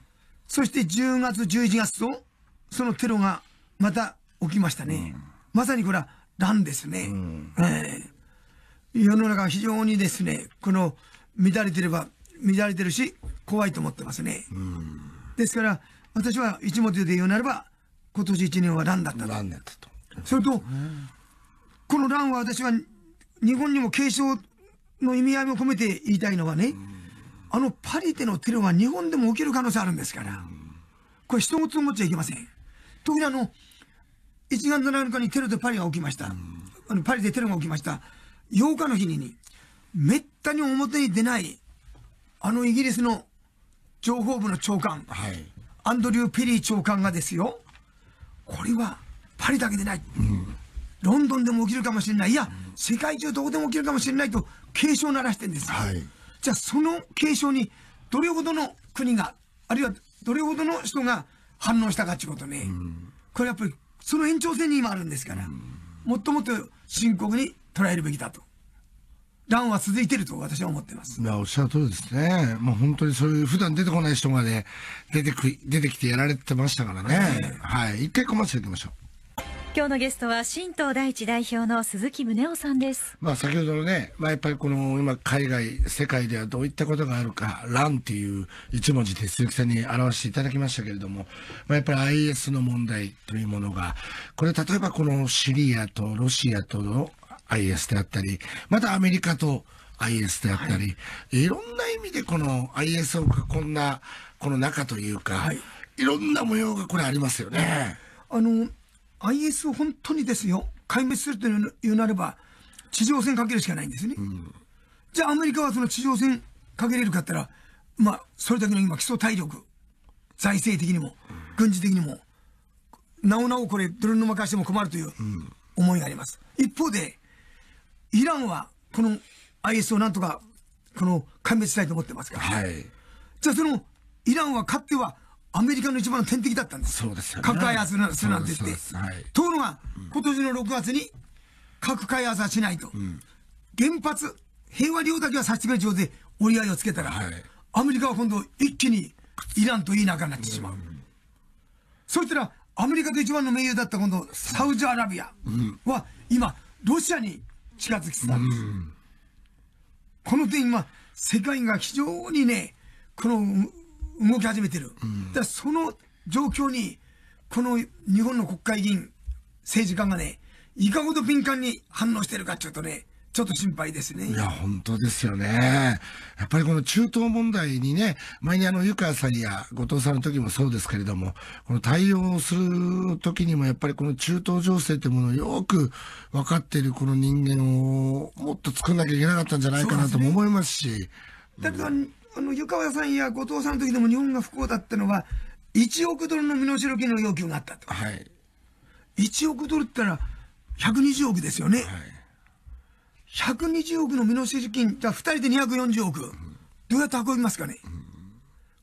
そして10月、11月と、そのテロがまた起きましたね。うん、まさにこれは乱ですね。うんえー、世の中非常にですね、この乱れてれば、乱れてるし、怖いと思ってますね。うん、ですから、私は一文字で言うならば、今年一年は乱だったと。乱だったと。それと、この乱は私は日本にも継承の意味合いも込めて言いたいのはね、あのパリでのテロは日本でも起きる可能性あるんですから、これ、人事と思っちゃいけません。特にあの、1月7日にテロでパリが起きました。あのパリでテロが起きました。8日の日にめったに表に出ない、あのイギリスの情報部の長官。はいアンドリュー・ペリー長官がですよ、これはパリだけでない、うん、ロンドンでも起きるかもしれない、いや、世界中どこでも起きるかもしれないと警鐘を鳴らしてるんですよ、はい、じゃあ、その警鐘にどれほどの国が、あるいはどれほどの人が反応したかっていうことね、うん、これやっぱりその延長線に今あるんですから、うん、もっともっと深刻に捉えるべきだと。乱は続いてると私は思ってます。いや、おっしゃる通りですね。もう本当にそういう普段出てこない人がね、出てく、出てきてやられてましたからね。はい。一回コマーシャル行きましょう。今日のゲストは新党第一代表の鈴木宗男さんです。まあ先ほどのね、まあやっぱりこの今海外、世界ではどういったことがあるか、乱っていう一文字で鈴木さんに表していただきましたけれども、まあやっぱり IS の問題というものが、これ例えばこのシリアとロシアとの IS であったり、またアメリカと IS であったり、はい、いろんな意味でこの IS を囲んだこの中というか、はい、いろんな模様がこれありますよね。あの IS を本当にですよ壊滅するというなれば地上戦かけるしかないんですね。うん、じゃあアメリカはその地上戦かけれるかったら、まあ、それだけの今基礎体力財政的にも軍事的にもなおなおこれ泥沼化しても困るという思いがあります。一方でイランはこの IS をなんとかこの壊滅したいと思ってますから、はい、じゃあそのイランはかってはアメリカの一番の天敵だったんです、そうですよね、核開発するなんて言って、はい、ところが、うん、今年の6月に核開発はしないと、うん、原発、平和利用だけは差し支え上で折り合いをつけたら、はい、アメリカは今度、一気にイランといい仲になってしまう。うん、そしたらアメリカが一番の盟友だった今度、サウジアラビアは今、ロシアに近づきつつあるこの点今、世界が非常にね、この、動き始めてる。だその状況に、この日本の国会議員、政治家がね、いかほど敏感に反応してるかっょっうとね、ちょっと心配ですね。いや、本当ですよね。やっぱりこの中東問題にね、前にあの、湯川さんや後藤さんの時もそうですけれども、この対応する時にもやっぱりこの中東情勢というものをよく分かっているこの人間をもっと作んなきゃいけなかったんじゃないかなとも思いますし。すね、だけど、あの、湯川さんや後藤さんの時でも日本が不幸だったのは、1億ドルの身代金の要求があったと。はい。1億ドルって言ったら、120億ですよね。はい120億の身の持金、じゃあ2人で240億、どうやって運びますかね、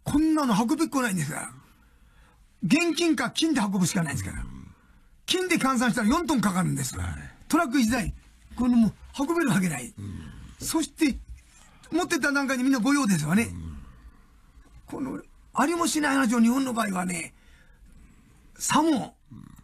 こんなの運びっこないんですから、現金か金で運ぶしかないんですから、金で換算したら4トンかかるんですから、トラック1台、このもう運べるわけない、そして持ってった段階でみんな御用ですわね、このありもしない話を日本の場合はね、さも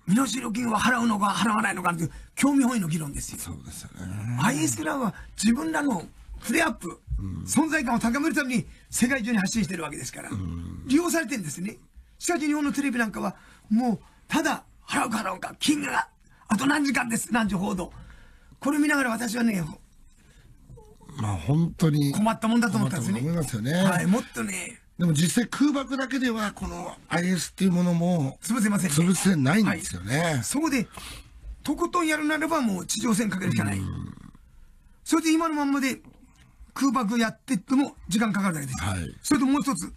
身代金は払うのか払わないのかっていう興味本位の議論ですよ。そうですよね。IS クラブは自分らのフレアップ、うん、存在感を高めるために世界中に発信してるわけですから、うん、利用されてるんですね。しかし日本のテレビなんかは、もう、ただ、払うか払うか、金額が、あと何時間です、何時報道。これ見ながら私はね、まあ本当に。困ったもんだと思ったんですね。思いますよね。はい、もっとね。でも実際空爆だけでは、この IS っていうものも潰せません、ね、潰せないんですよね、はい、そこで、とことんやるならば、もう地上戦かけるしかない。それで今のまんまで空爆やってっても時間かかるだけです。はい、それともう一つ、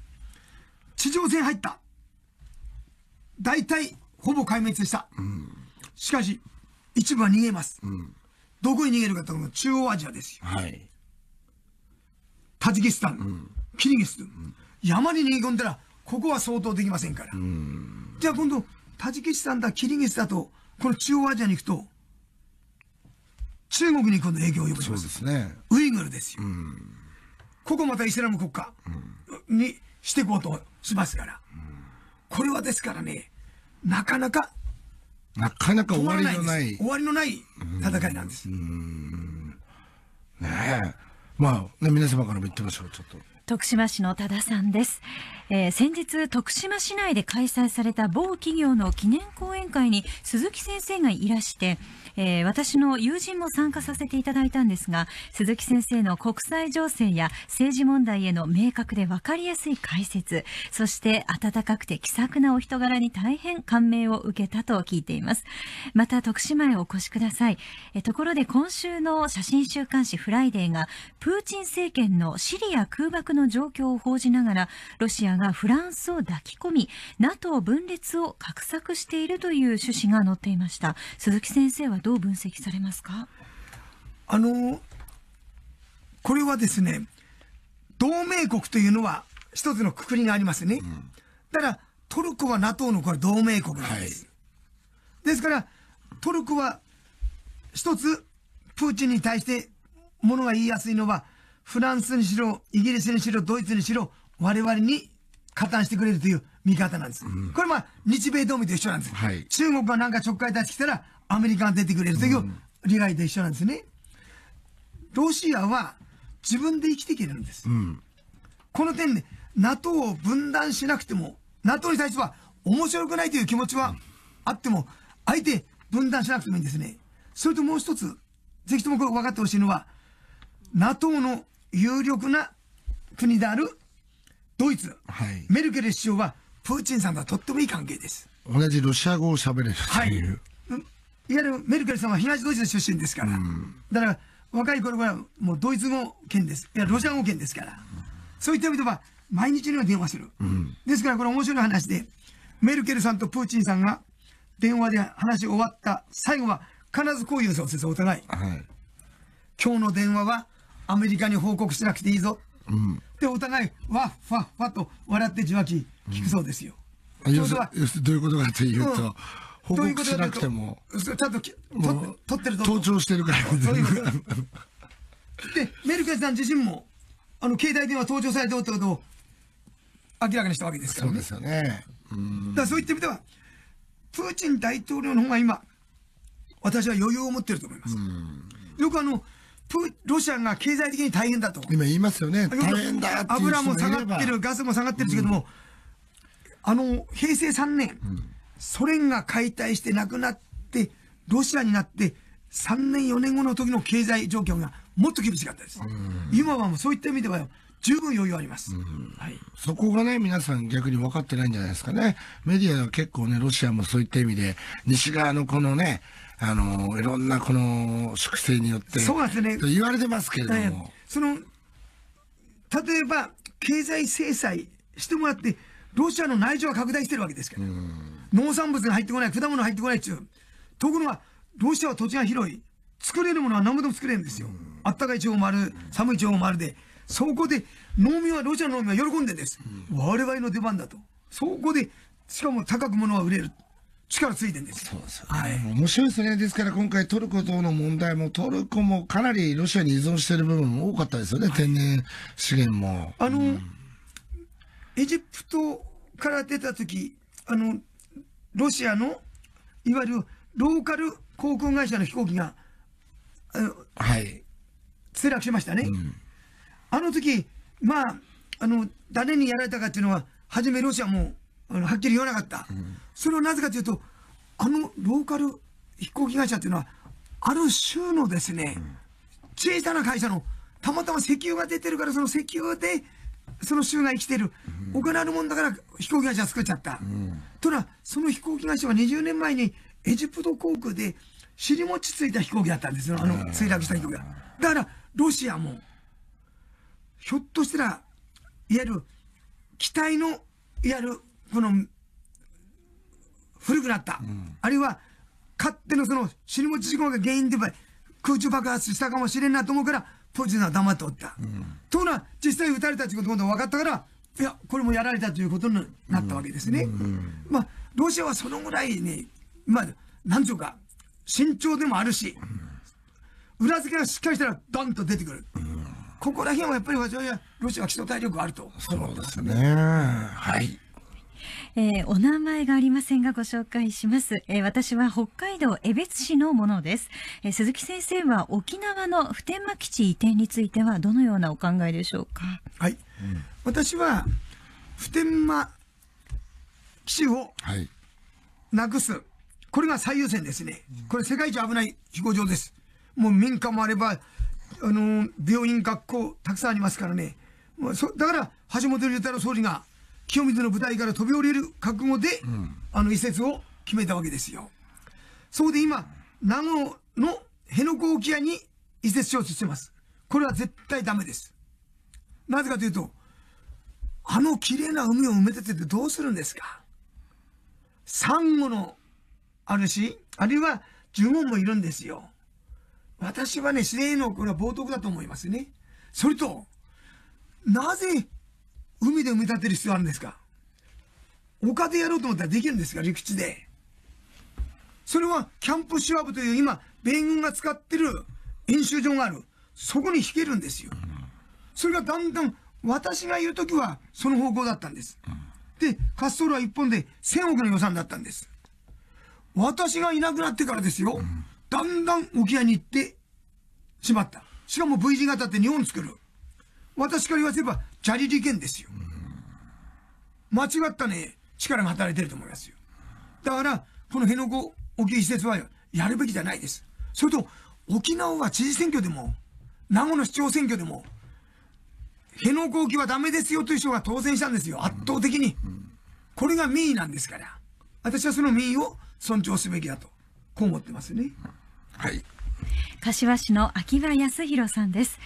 地上戦入った。大体、ほぼ壊滅した。しかし、一部は逃げます。うん、どこに逃げるかというと、中央アジアですよ。はい、タジキスタン、うん、キリギスタン、山に逃げ込んだら、ここは相当できませんから。じゃあ今度、タジキスタンだ、キリギスだと、この中央アジアに行くと、中国に今度影響を及ぼします。そうですね。ウイグルですよ。ここまたイスラム国家にしていこうとしますから。これはですからね、なかなか、なかなか終わりのない。終わりのない戦いなんです。ねえ。まあ、ね、皆様からも言ってみましょう、ちょっと。徳島市の多田さんですえー、先日徳島市内で開催された某企業の記念講演会に鈴木先生がいらして、えー、私の友人も参加させていただいたんですが鈴木先生の国際情勢や政治問題への明確で分かりやすい解説そして温かくて気さくなお人柄に大変感銘を受けたと聞いていますまた徳島へお越しください、えー、ところで今週の写真週刊誌フライデーがプーチン政権のシリア空爆の状況を報じながらロシアがフランスを抱き込み NATO 分裂を画策しているという趣旨が載っていました鈴木先生はどう分析されますかあのこれはですね同盟国というのは一つのくくりがありますね、うん、だからトルコは NATO のこれ同盟国なんです、はい、ですからトルコは一つプーチンに対してものが言いやすいのはフランスにしろイギリスにしろドイツにしろ我々に加担してくれるという見方なんです。うん、これまあ、日米同盟と一緒なんです。はい、中国がなんかちょっかい出してきたら、アメリカが出てくれるという利害と一緒なんですね。ロシアは自分で生きていけるんです。うん、この点で、NATO を分断しなくても、NATO に対しては面白くないという気持ちはあっても、あえて分断しなくてもいいんですね。それともう一つ、ぜひともこれ分かってほしいのは、NATO の有力な国であるドイツ、はい、メルケル首相はプーチンさんとはとってもいい関係です同じロシア語を喋れるという、はい、いわゆるメルケルさんは東ドイツ出身ですから、うん、だから若い頃はもうドイツ語圏ですいやロシア語圏ですから、うん、そういった意味では毎日のように電話する、うん、ですからこれ面白い話でメルケルさんとプーチンさんが電話で話終わった最後は必ずこう言うんですお互い、はい、今日の電話はアメリカに報告しなくていいぞ、うん、でお互いわっわっわと笑って受話器聞くそうですよ。うん、要するにどういうことかというと、うん報告しなくてもちゃんと取ってると盗聴してるからでメルケルさん自身もあの携帯電話盗聴されておったことを明らかにしたわけですから、ね、そうですよねだそういった意味ではプーチン大統領の方が今私は余裕を持ってると思いますよくあのロシアが経済的に大変だと。今言いますよね。大変だ油も下がってる、ガスも下がってるけども、うん、あの、平成3年、うん、ソ連が解体してなくなって、ロシアになって、3年、4年後の時の経済状況がもっと厳しかったです。うん、今はもうそういった意味では、十分余裕あります、はい、そこがね、皆さん逆に分かってないんじゃないですかね。メディアは結構ね、ロシアもそういった意味で、西側のこのね、あのいろんなこの粛清によってそうですね言われてますけれども、その例えば経済制裁してもらってロシアの内情は拡大してるわけですから、農産物が入ってこない果物入ってこないっていうところがロシアは土地が広い作れるものは何もでも作れるんですよ、あったかい地方もある寒い地方もあるでそこで農民はロシアの農民は喜んでです、我々の出番だとそこでしかも高くものは売れる力ついてんですそうですね、はい、面白いですね、ですから今回、トルコとの問題も、トルコもかなりロシアに依存している部分も多かったですよね、はい、天然資源も。あの、うん、エジプトから出た時あのロシアのいわゆるローカル航空会社の飛行機が、はい、墜落しましたね。うん、あの時まああの誰にやられたかっていうのは、初めロシアもあのはっきり言わなかった、うん、それをなぜかというとあのローカル飛行機会社というのはある州のですね、うん、小さな会社のたまたま石油が出てるからその石油でその州が生きてる、うん、お金あるもんだから飛行機会社作っちゃった、うん、とその飛行機会社は20年前にエジプト航空で尻餅ついた飛行機だったんですよあの墜落した飛行機がだからロシアもひょっとしたらいわゆる機体のいわゆるこの、古くなった。うん、あるいは、勝手のその、尻餅事故が原因で、空中爆発したかもしれんなと思うから、プーチンは黙っておった。うん、ところが、実際撃たれたということが分かったから、いや、これもやられたということになったわけですね。うん、まあ、ロシアはそのぐらいに、まあ、なんというか、慎重でもあるし、裏付けがしっかりしたら、ドンと出てくる。ここら辺はやっぱり、ロシアは基礎体力があると、ね。そうですね。はい。えー、お名前がありませんがご紹介します、えー、私は北海道江別市のものです、えー、鈴木先生は沖縄の普天間基地移転についてはどのようなお考えでしょうかはい、うん、私は普天間基地をなくす、はい、これが最優先ですねこれ世界一危ない飛行場ですもう民家もあればあの病院学校たくさんありますからねだから橋本龍太郎総理が清水の舞台から飛び降りる覚悟で、うん、あの移設を決めたわけですよ。そこで今、名護の辺野古沖合に移設しようとしてます。これは絶対ダメです。なぜかというと、あの綺麗な海を埋め立ててどうするんですかサンゴのあるし、あるいは呪文もいるんですよ。私はね、自然へのこれは冒涜だと思いますね。それと、なぜ海で埋め立てる必要あるんですか丘でやろうと思ったらできるんですか陸地で。それはキャンプシュワブという今、米軍が使ってる演習場がある。そこに引けるんですよ。それがだんだん、私がいる時はその方向だったんです。で、滑走路は1本で1000億の予算だったんです。私がいなくなってからですよ。だんだん沖合に行ってしまった。しかも V 字型って日本作る。私から言わせればチャリケンですよ。間違ったね、力が働いてると思いますよ。だから、この辺野古沖施設はやるべきじゃないです。それと、沖縄は知事選挙でも、名護の市長選挙でも、辺野古沖はダメですよという人が当選したんですよ、圧倒的に。これが民意なんですから、私はその民意を尊重すべきだと、こう思ってますね。はい。柏市の秋葉康弘さんです。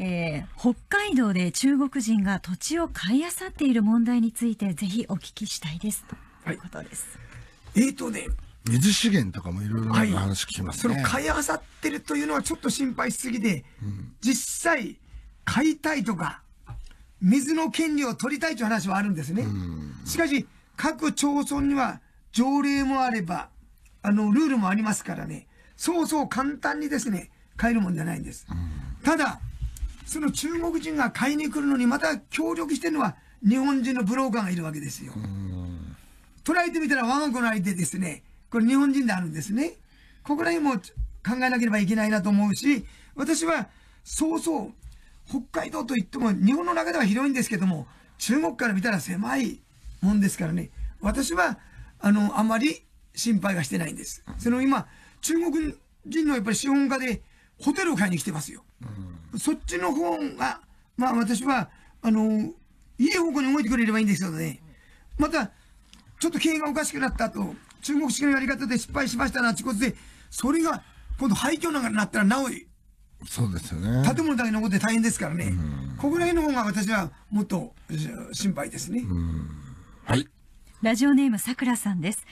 えー、北海道で中国人が土地を買い漁っている問題についてぜひお聞きしたいですということです。はい、えーとね水資源とかもいろいろな話聞きますね、はい、その買いあさってるというのはちょっと心配しすぎで、うん、実際買いたいとか水の権利を取りたいという話はあるんですね、しかし各町村には条例もあればあのルールもありますからねそうそう簡単にですね買えるもんじゃないんです、ただその中国人が買いに来るのにまた協力してるのは日本人のブローカーがいるわけですよ。捉えてみたら我が子の相手ですね。これ日本人であるんですね。ここら辺も考えなければいけないなと思うし、私はそうそう、北海道といっても日本の中では広いんですけども、中国から見たら狭いもんですからね、私はあのあまり心配がしてないんです。その今、中国人のやっぱり資本家でホテルを買いに来てますよ。うんそっちの方が、まあ私は、あの、いい方向に動いてくれればいいんですけどね。また、ちょっと経営がおかしくなったと、中国式のやり方で失敗しましたな、ちこちで、それが、今度廃墟なんかになったらなお、そうですよね。建物だけ残って大変ですからね。ここら辺の方が私はもっと心配ですね。はい。ラジオネームさくらさんです。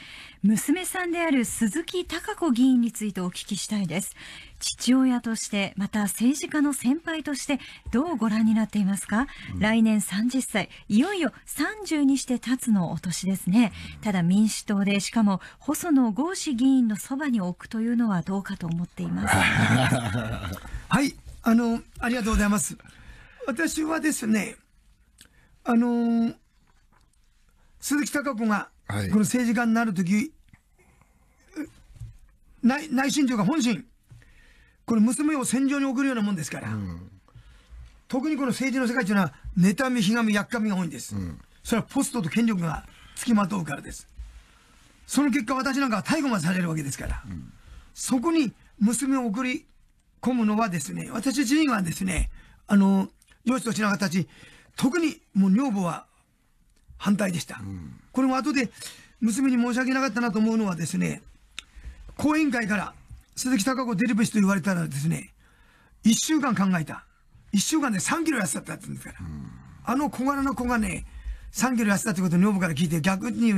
娘さんである鈴木貴子議員についてお聞きしたいです。父親として、また政治家の先輩として、どうご覧になっていますか、うん、来年30歳、いよいよ30にして立つのお年ですね。ただ民主党で、しかも細野豪志議員のそばに置くというのはどうかと思っています。はい、あの、ありがとうございます。私はですね、あの鈴木孝子が、この政治家になるとき、はい、内心というか本心、この娘を戦場に送るようなもんですから、うん、特にこの政治の世界というのは、妬み、ひがみ、やっかみが多いんです。うん、それはポストと権力が付きまとうからです。その結果、私なんかは逮捕まされるわけですから、うん、そこに娘を送り込むのはですね、私自身はですね、あの、上司と品川たち、特にもう女房は反対でした。これも後で娘に申し訳なかったなと思うのはですね、後援会から鈴木孝子出るべしと言われたらですね、1週間考えた。1週間で3キロ痩せたってうんですから。あの小柄の子がね、3キロ痩せたってことを女房から聞いて逆に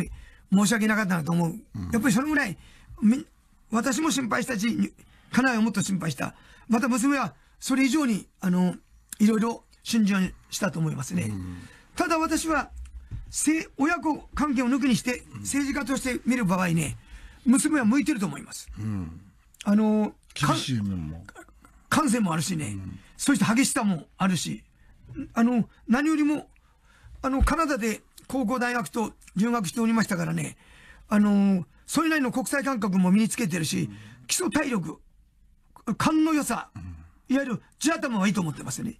申し訳なかったなと思う。やっぱりそれぐらい、私も心配したし、家内はもっと心配した。また娘はそれ以上に、あの、いろいろ心情したと思いますね。ただ私は親子関係を抜きにして、政治家として見る場合ね、娘は向いてると思います。うん、あの、厳も。感性もあるしね、うん、そして激しさもあるし、あの、何よりも、あの、カナダで高校大学と留学しておりましたからね、あの、それなりの国際感覚も身につけてるし、基礎体力、勘の良さ、いわゆる地頭はいいと思ってますね。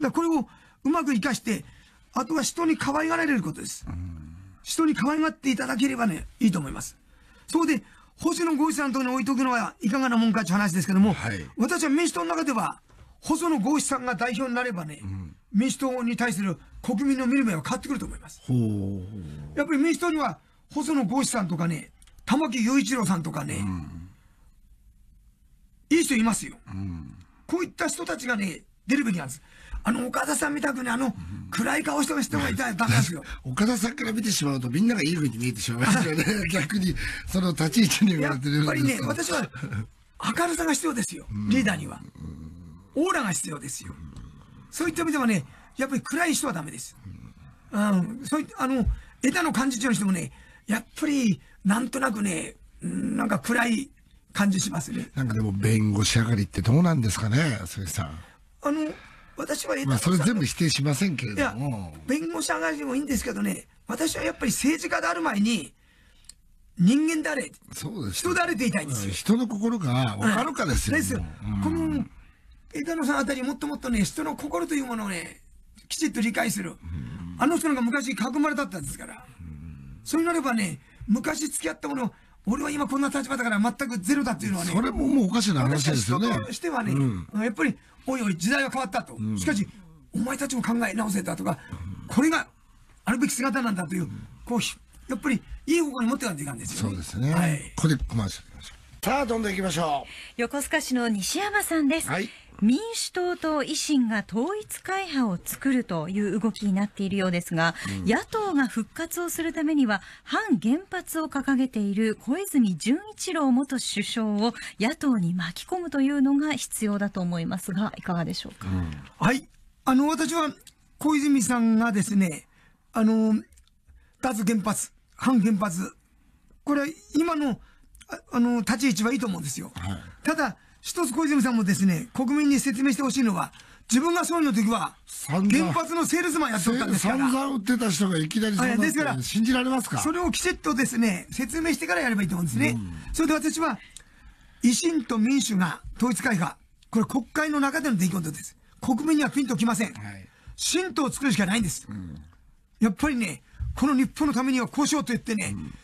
だこれをうまく生かして、あとは人に可愛がられることです。人に可愛がっていただければね、いいと思います。そこで、星野豪一さんとに置いとくのはいかがなもんかという話ですけども、はい、私は民主党の中では、細野豪一さんが代表になればね、うん、民主党に対する国民の見る目は変わってくると思います。やっぱり民主党には、細野豪一さんとかね、玉木雄一郎さんとかね、うん、いい人いますよ、うん、こういった人たちがね、出るべきなんです。あの、岡田さんみたくにあの、暗い顔してもてがいたいダメ ですよ。岡田さんから見てしまうと、みんながいい風に見えてしまいますよね。逆に、その立ち位置に言われてるやっぱりね、私は、明るさが必要ですよ。リーダーには。オーラが必要ですよ。そういった意味ではね、やっぱり暗い人はダメです。うん、そういあの、枝野幹事長にしてもね、やっぱり、なんとなくね、なんか暗い感じしますね。なんかでも弁護士上がりってどうなんですかね、鈴木さん。あの、私は、まあ、それ全部否定しませんけれども。弁護士上がりでもいいんですけどね、私はやっぱり政治家である前に、人間誰れ、そうです人誰あれていたいんですよ。人の心が分かるかですよ。ですよ。この、枝野さんあたりもっともっとね、人の心というものをね、きちっと理解する。あの人が昔囲まれたったんですから。そうなればね、昔付き合ったものを俺は今こんな立場だから全くゼロだっていうのはね。それももうおかしな話ですよね。としてはね、うん、やっぱり、おいおい時代は変わったと。うん、しかし、お前たちも考え直せたとか、これがあるべき姿なんだという、こう、やっぱりいい方向に持っていかないといかんですよ、ね、そうですね。はい。ここでコマーシャル。さあ、どんどん行きましょう。横須賀市の西山さんです。はい。民主党と維新が統一会派を作るという動きになっているようですが、うん、野党が復活をするためには反原発を掲げている小泉純一郎元首相を野党に巻き込むというのが必要だと思いますがいかがでしょうか。うん、はいあの私は小泉さんがですねあの脱原発反原発これ今のあの立ち位置はいいと思うんですよ。はい、ただ一つ小泉さんもですね、国民に説明してほしいのは、自分が総理の時は、原発のセールスマンやってったんですから。散々売ってた人がいきなりそうなっですから、信じられますかそれをきちっとですね、説明してからやればいいと思うんですね。うん、それで私は、維新と民主が統一会派、これ国会の中での出来事です。国民にはピンときません。はい、新党を作るしかないんです、うん。やっぱりね、この日本のためには交渉と言ってね、うん、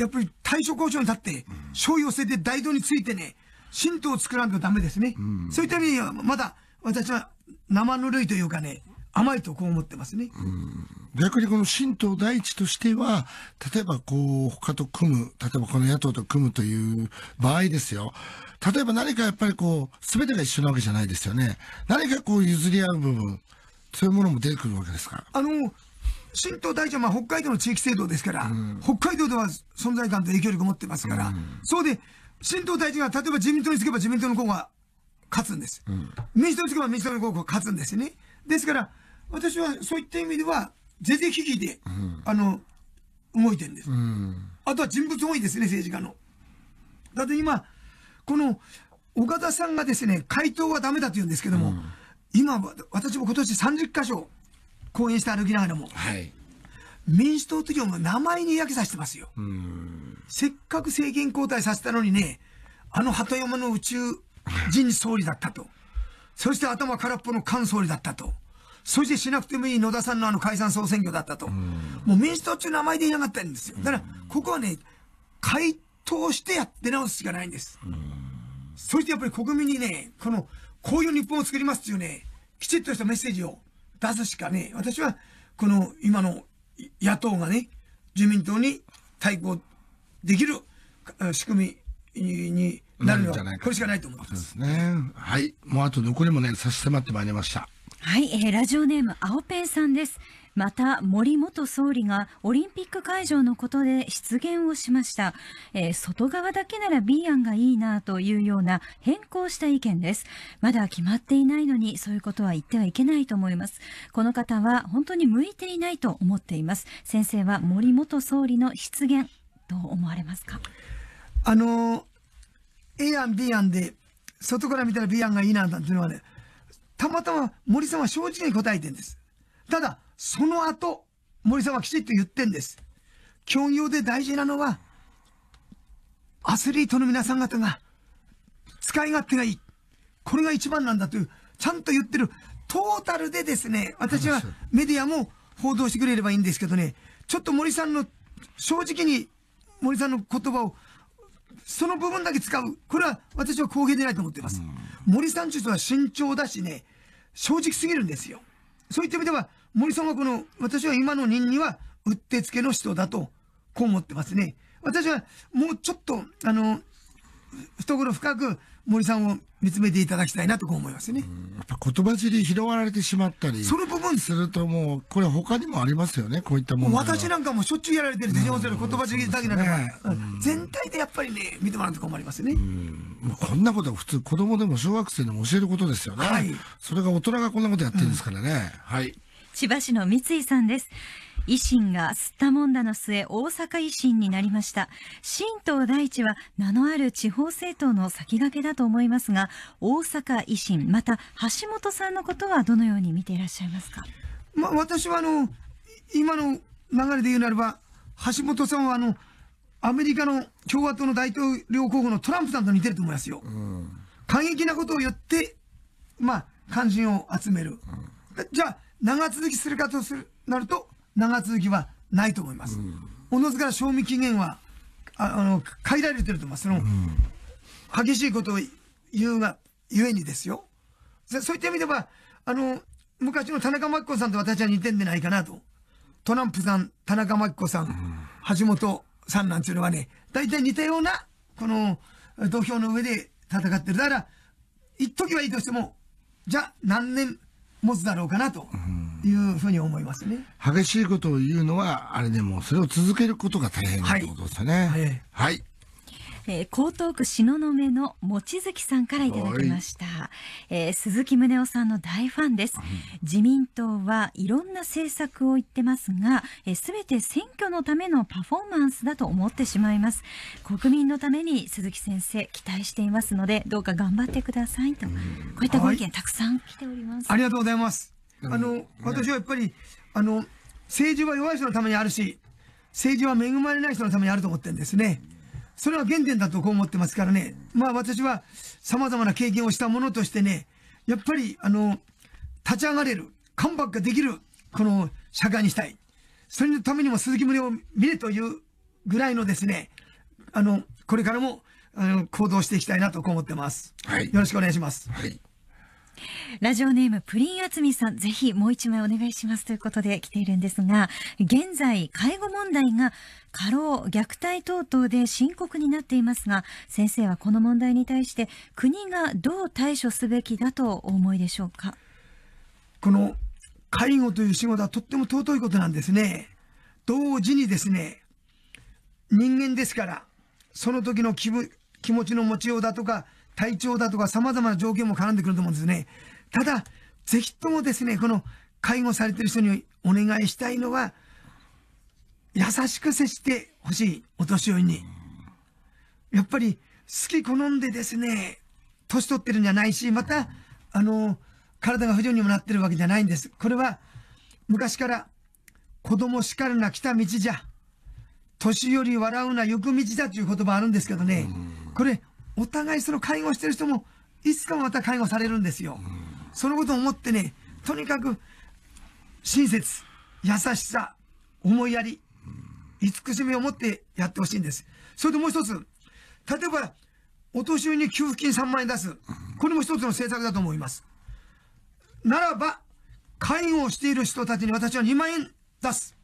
やっぱり対処交渉に立って、うん、醤油を捨てて大道についてね、新党を作らんとダメですね。うん、そういった意味では、まだ私は生ぬるいというかね、甘いとこう思ってますね。逆にこの新党第一としては、例えばこう、他と組む、例えばこの野党と組むという場合ですよ。例えば何かやっぱりこう、すべてが一緒なわけじゃないですよね。何かこう譲り合う部分、そういうものも出てくるわけですかあの、新党大臣は北海道の地域制度ですから、うん、北海道では存在感と影響力を持ってますから、うん、そうで、新党大臣が、例えば自民党につけば自民党の候補が勝つんです。うん、民主党につけば民主党の候補が勝つんですね。ですから、私はそういった意味では、是々非々で、うん、あの、動いてるんです。うん、あとは人物多いですね、政治家の。だって今、この、岡田さんがですね、回答はだめだと言うんですけども、うん、今、私も今年30箇所講演して歩きながらも、はい、民主党というの名前に嫌気させてますよ。うんせっかく政権交代させたのにね、あの鳩山の宇宙人総理だったと。そして頭空っぽの菅総理だったと。そしてしなくてもいい野田さんのあの解散総選挙だったと。うもう民主党っていう名前で言いなかったんですよ。だから、ここはね、回答してやって直すしかないんです。そしてやっぱり国民にね、この、こういう日本を作りますっていうね、きちっとしたメッセージを出すしかね、私は、この今の野党がね、自民党に対抗できる仕組みになるのはこれしかないと思います。すね。はい。もうあと残りもね、差し迫ってまいりました。はい、えー、ラジオネーム、青ペンさんです。また森元総理がオリンピック会場のことで失言をしました、えー、外側だけなら B 案がいいなというような変更した意見ですまだ決まっていないのにそういうことは言ってはいけないと思いますこの方は本当に向いていないと思っています先生は森元総理の失言どう思われますかあの A 案 B 案で外から見たら B 案がいいななんていうのはねたまたま森さんは正直に答えてんですただその後森さんはきちっと言ってんです競技で大事なのはアスリートの皆さん方が使い勝手がいいこれが一番なんだというちゃんと言ってるトータルでですね私はメディアも報道してくれればいいんですけどねちょっと森さんの正直に森さんの言葉を、その部分だけ使う。これは私は公平でないと思っています。森さんという人は慎重だしね、正直すぎるんですよ。そういった意味では、森さんはこの、私は今の人には、うってつけの人だと、こう思ってますね。私はもうちょっと、あの、懐深く森さんを見つめていただきたいなと思いますね。やっぱ言葉尻拾われてしまったり。その部分するともう、これ他にもありますよね、こういったもの。私なんかもしょっちゅうやられてるんで言葉尻だけなら、ね、全体でやっぱりね、見てもらうと困りますね。うこんなことは普通子供でも小学生でも教えることですよね。はい。それが大人がこんなことやってるんですからね。うん、はい。千葉市の三井さんです。維新がすったもんだの末、大阪維新になりました。新党大地は名のある地方政党の先駆けだと思いますが、大阪維新、また橋本さんのことはどのように見ていらっしゃいますかまあ、私はあの、今の流れで言うならば、橋本さんはあの、アメリカの共和党の大統領候補のトランプさんと似てると思いますよ。うん、過激なことを言って、まあ、関心を集める。うん、じゃあ、長続きするかとするなると、長続きはないと思います。おのずから賞味期限はああの限られてると思います。その、激しいことを言うがゆえにですよ。そういった意味では、あの、昔の田中真紀子さんと私は似てんでないかなと。トランプさん、田中真紀子さん、橋本さんなんていうのはね、大体似たような、この、土俵の上で戦ってる。だから、一時はいいとしても、じゃあ何年、持つだろうかなというふうに思いますね、うん、激しいことを言うのはあれでもそれを続けることが大変だことですよね、はい、はいはいえー、江東区篠の目の望月さんからいただきました、えー、鈴木宗男さんの大ファンです、うん、自民党はいろんな政策を言ってますがすべ、えー、て選挙のためのパフォーマンスだと思ってしまいます国民のために鈴木先生期待していますのでどうか頑張ってくださいと、こういったご意見たくさん来ておりますありがとうございますあの、ね、私はやっぱりあの政治は弱い人のためにあるし政治は恵まれない人のためにあると思ってるんですね。それは原点だとこう思ってますからね。まあ私は様々な経験をしたものとしてね、やっぱりあの、立ち上がれる、カムバックできる、この社会にしたい。それのためにも鈴木宗を見れというぐらいのですね、あの、これからも、あの、行動していきたいなとこう思ってます。はい。よろしくお願いします。はい。ラジオネームプリンあつみさん、ぜひもう一枚お願いしますということで来ているんですが、現在、介護問題が過労、虐待等々で深刻になっていますが、先生はこの問題に対して国がどう対処すべきだとお思いでしょうか。この介護という仕事はとっても尊いことなんですね。同時にですね、人間ですから、その時の気分気持ちの持ちようだとか、体調だとか様々な条件も絡んでくると思うんですね。ただ、ぜひともですね、この介護されてる人にお願いしたいのは、優しく接してほしい、お年寄りに。やっぱり、好き好んでですね、年取ってるんじゃないし、また、あの、体が不自由にもなってるわけじゃないんです。これは、昔から、子供叱るな来た道じゃ、年寄り笑うな行く道だという言葉あるんですけどね、これ、お互いその介護してる人も、いつかまた介護されるんですよ。そのことを思ってね、とにかく、親切、優しさ、思いやり、慈しみを持ってやってほしいんです。それともう一つ、例えば、お年寄りに給付金3万円出す。これも一つの政策だと思います。ならば、介護をしている人たちに私は2万円出す。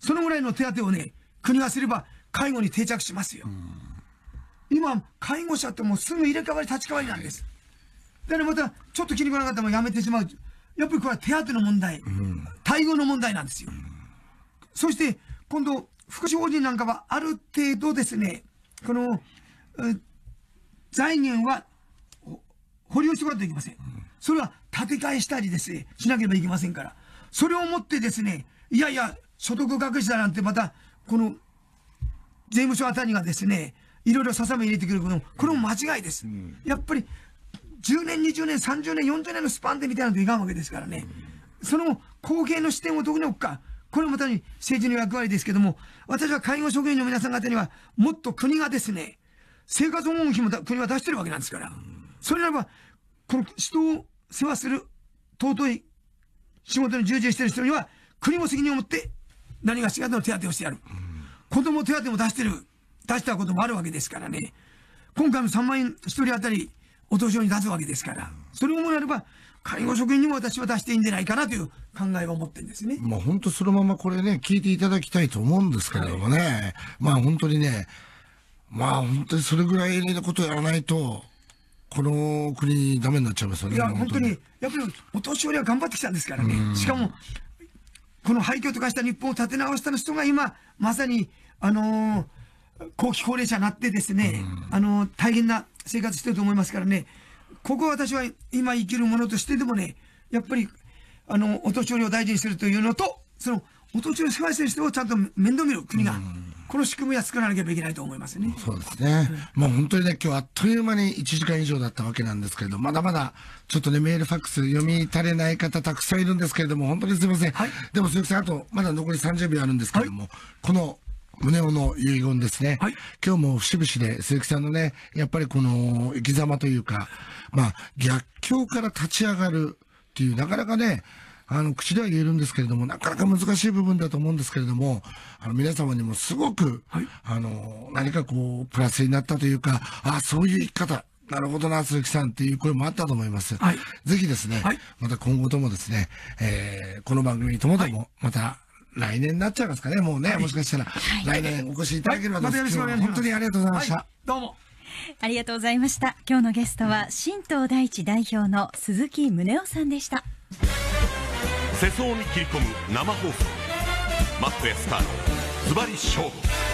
そのぐらいの手当をね、国がすれば介護に定着しますよ。うん今、介護者ってもうすぐ入れ替わり、立ち替わりなんです。だからまた、ちょっと気に食わなかったらもうやめてしまう。やっぱりこれは手当の問題、待遇の問題なんですよ。そして、今度、福祉法人なんかはある程度ですね、この、財源は保留してもらってといけません。それは建て替えしたりですね、しなければいけませんから。それをもってですね、いやいや、所得隠しだなんてまた、この、税務署あたりがですね、いろいろささみ入れてくるのも、これも間違いです。やっぱり、10年、20年、30年、40年のスパンで見たないといかんわけですからね。その後継の視点をどこに置くか。これもまたに政治の役割ですけども、私は介護職員の皆さん方には、もっと国がですね、生活保護費も国は出してるわけなんですから。それならば、この人を世話する尊い仕事に従事してる人には、国も責任を持って何が違うの手当をしてやる。子供手当も出してる。出したこともあるわけですからね、今回も3万円1人当たりお年寄りに出すわけですから、それをもやれば、介護職員にも私は出していいんじゃないかなという考えを持ってんですね。まあ本当そのままこれね、聞いていただきたいと思うんですけれどもね、はい、まあ本当にね、まあ本当にそれぐらいのことをやらないと、この国ダメになっちゃいますよね。いや本当に、やっぱりお年寄りは頑張ってきたんですからね。しかも、この廃墟とかした日本を立て直した人が今、まさに、あのー後期高齢者になってですね、あの、大変な生活してると思いますからね、ここは私は今生きるものとしてでもね、やっぱり、あの、お年寄りを大事にするというのと、その、お年寄りを世話する人をちゃんと面倒見る国が、この仕組みは作らなきゃいけないと思いますね。そうですね。もう本当にね、今日あっという間に1時間以上だったわけなんですけれど、まだまだちょっとね、メールファックス読み足れない方たくさんいるんですけれども、本当にすみません。はい、でも鈴木さん、あとまだ残り30秒あるんですけれども、はい、この胸尾の遺言ですね、はい、今日も節々で鈴木さんのね、やっぱりこの生き様というか、まあ、逆境から立ち上がるっていう、なかなかね、あの、口では言えるんですけれども、なかなか難しい部分だと思うんですけれども、あの、皆様にもすごく、はい、あの、何かこう、プラスになったというか、ああ、そういう生き方、なるほどな、鈴木さんっていう声もあったと思います。はい、ぜひですね、はい、また今後ともですね、えー、この番組ともとも、また来年になっちゃいますかね、もうね、はい、もしかしたら、はい、来年お越しいただければと思、います。まい本当にありがとうございました。どうも。ありがとうございました。今日のゲストは、新東大地代表の鈴木宗男さんでした。世相に切り込む生放送。マットやスターのズバリ勝負。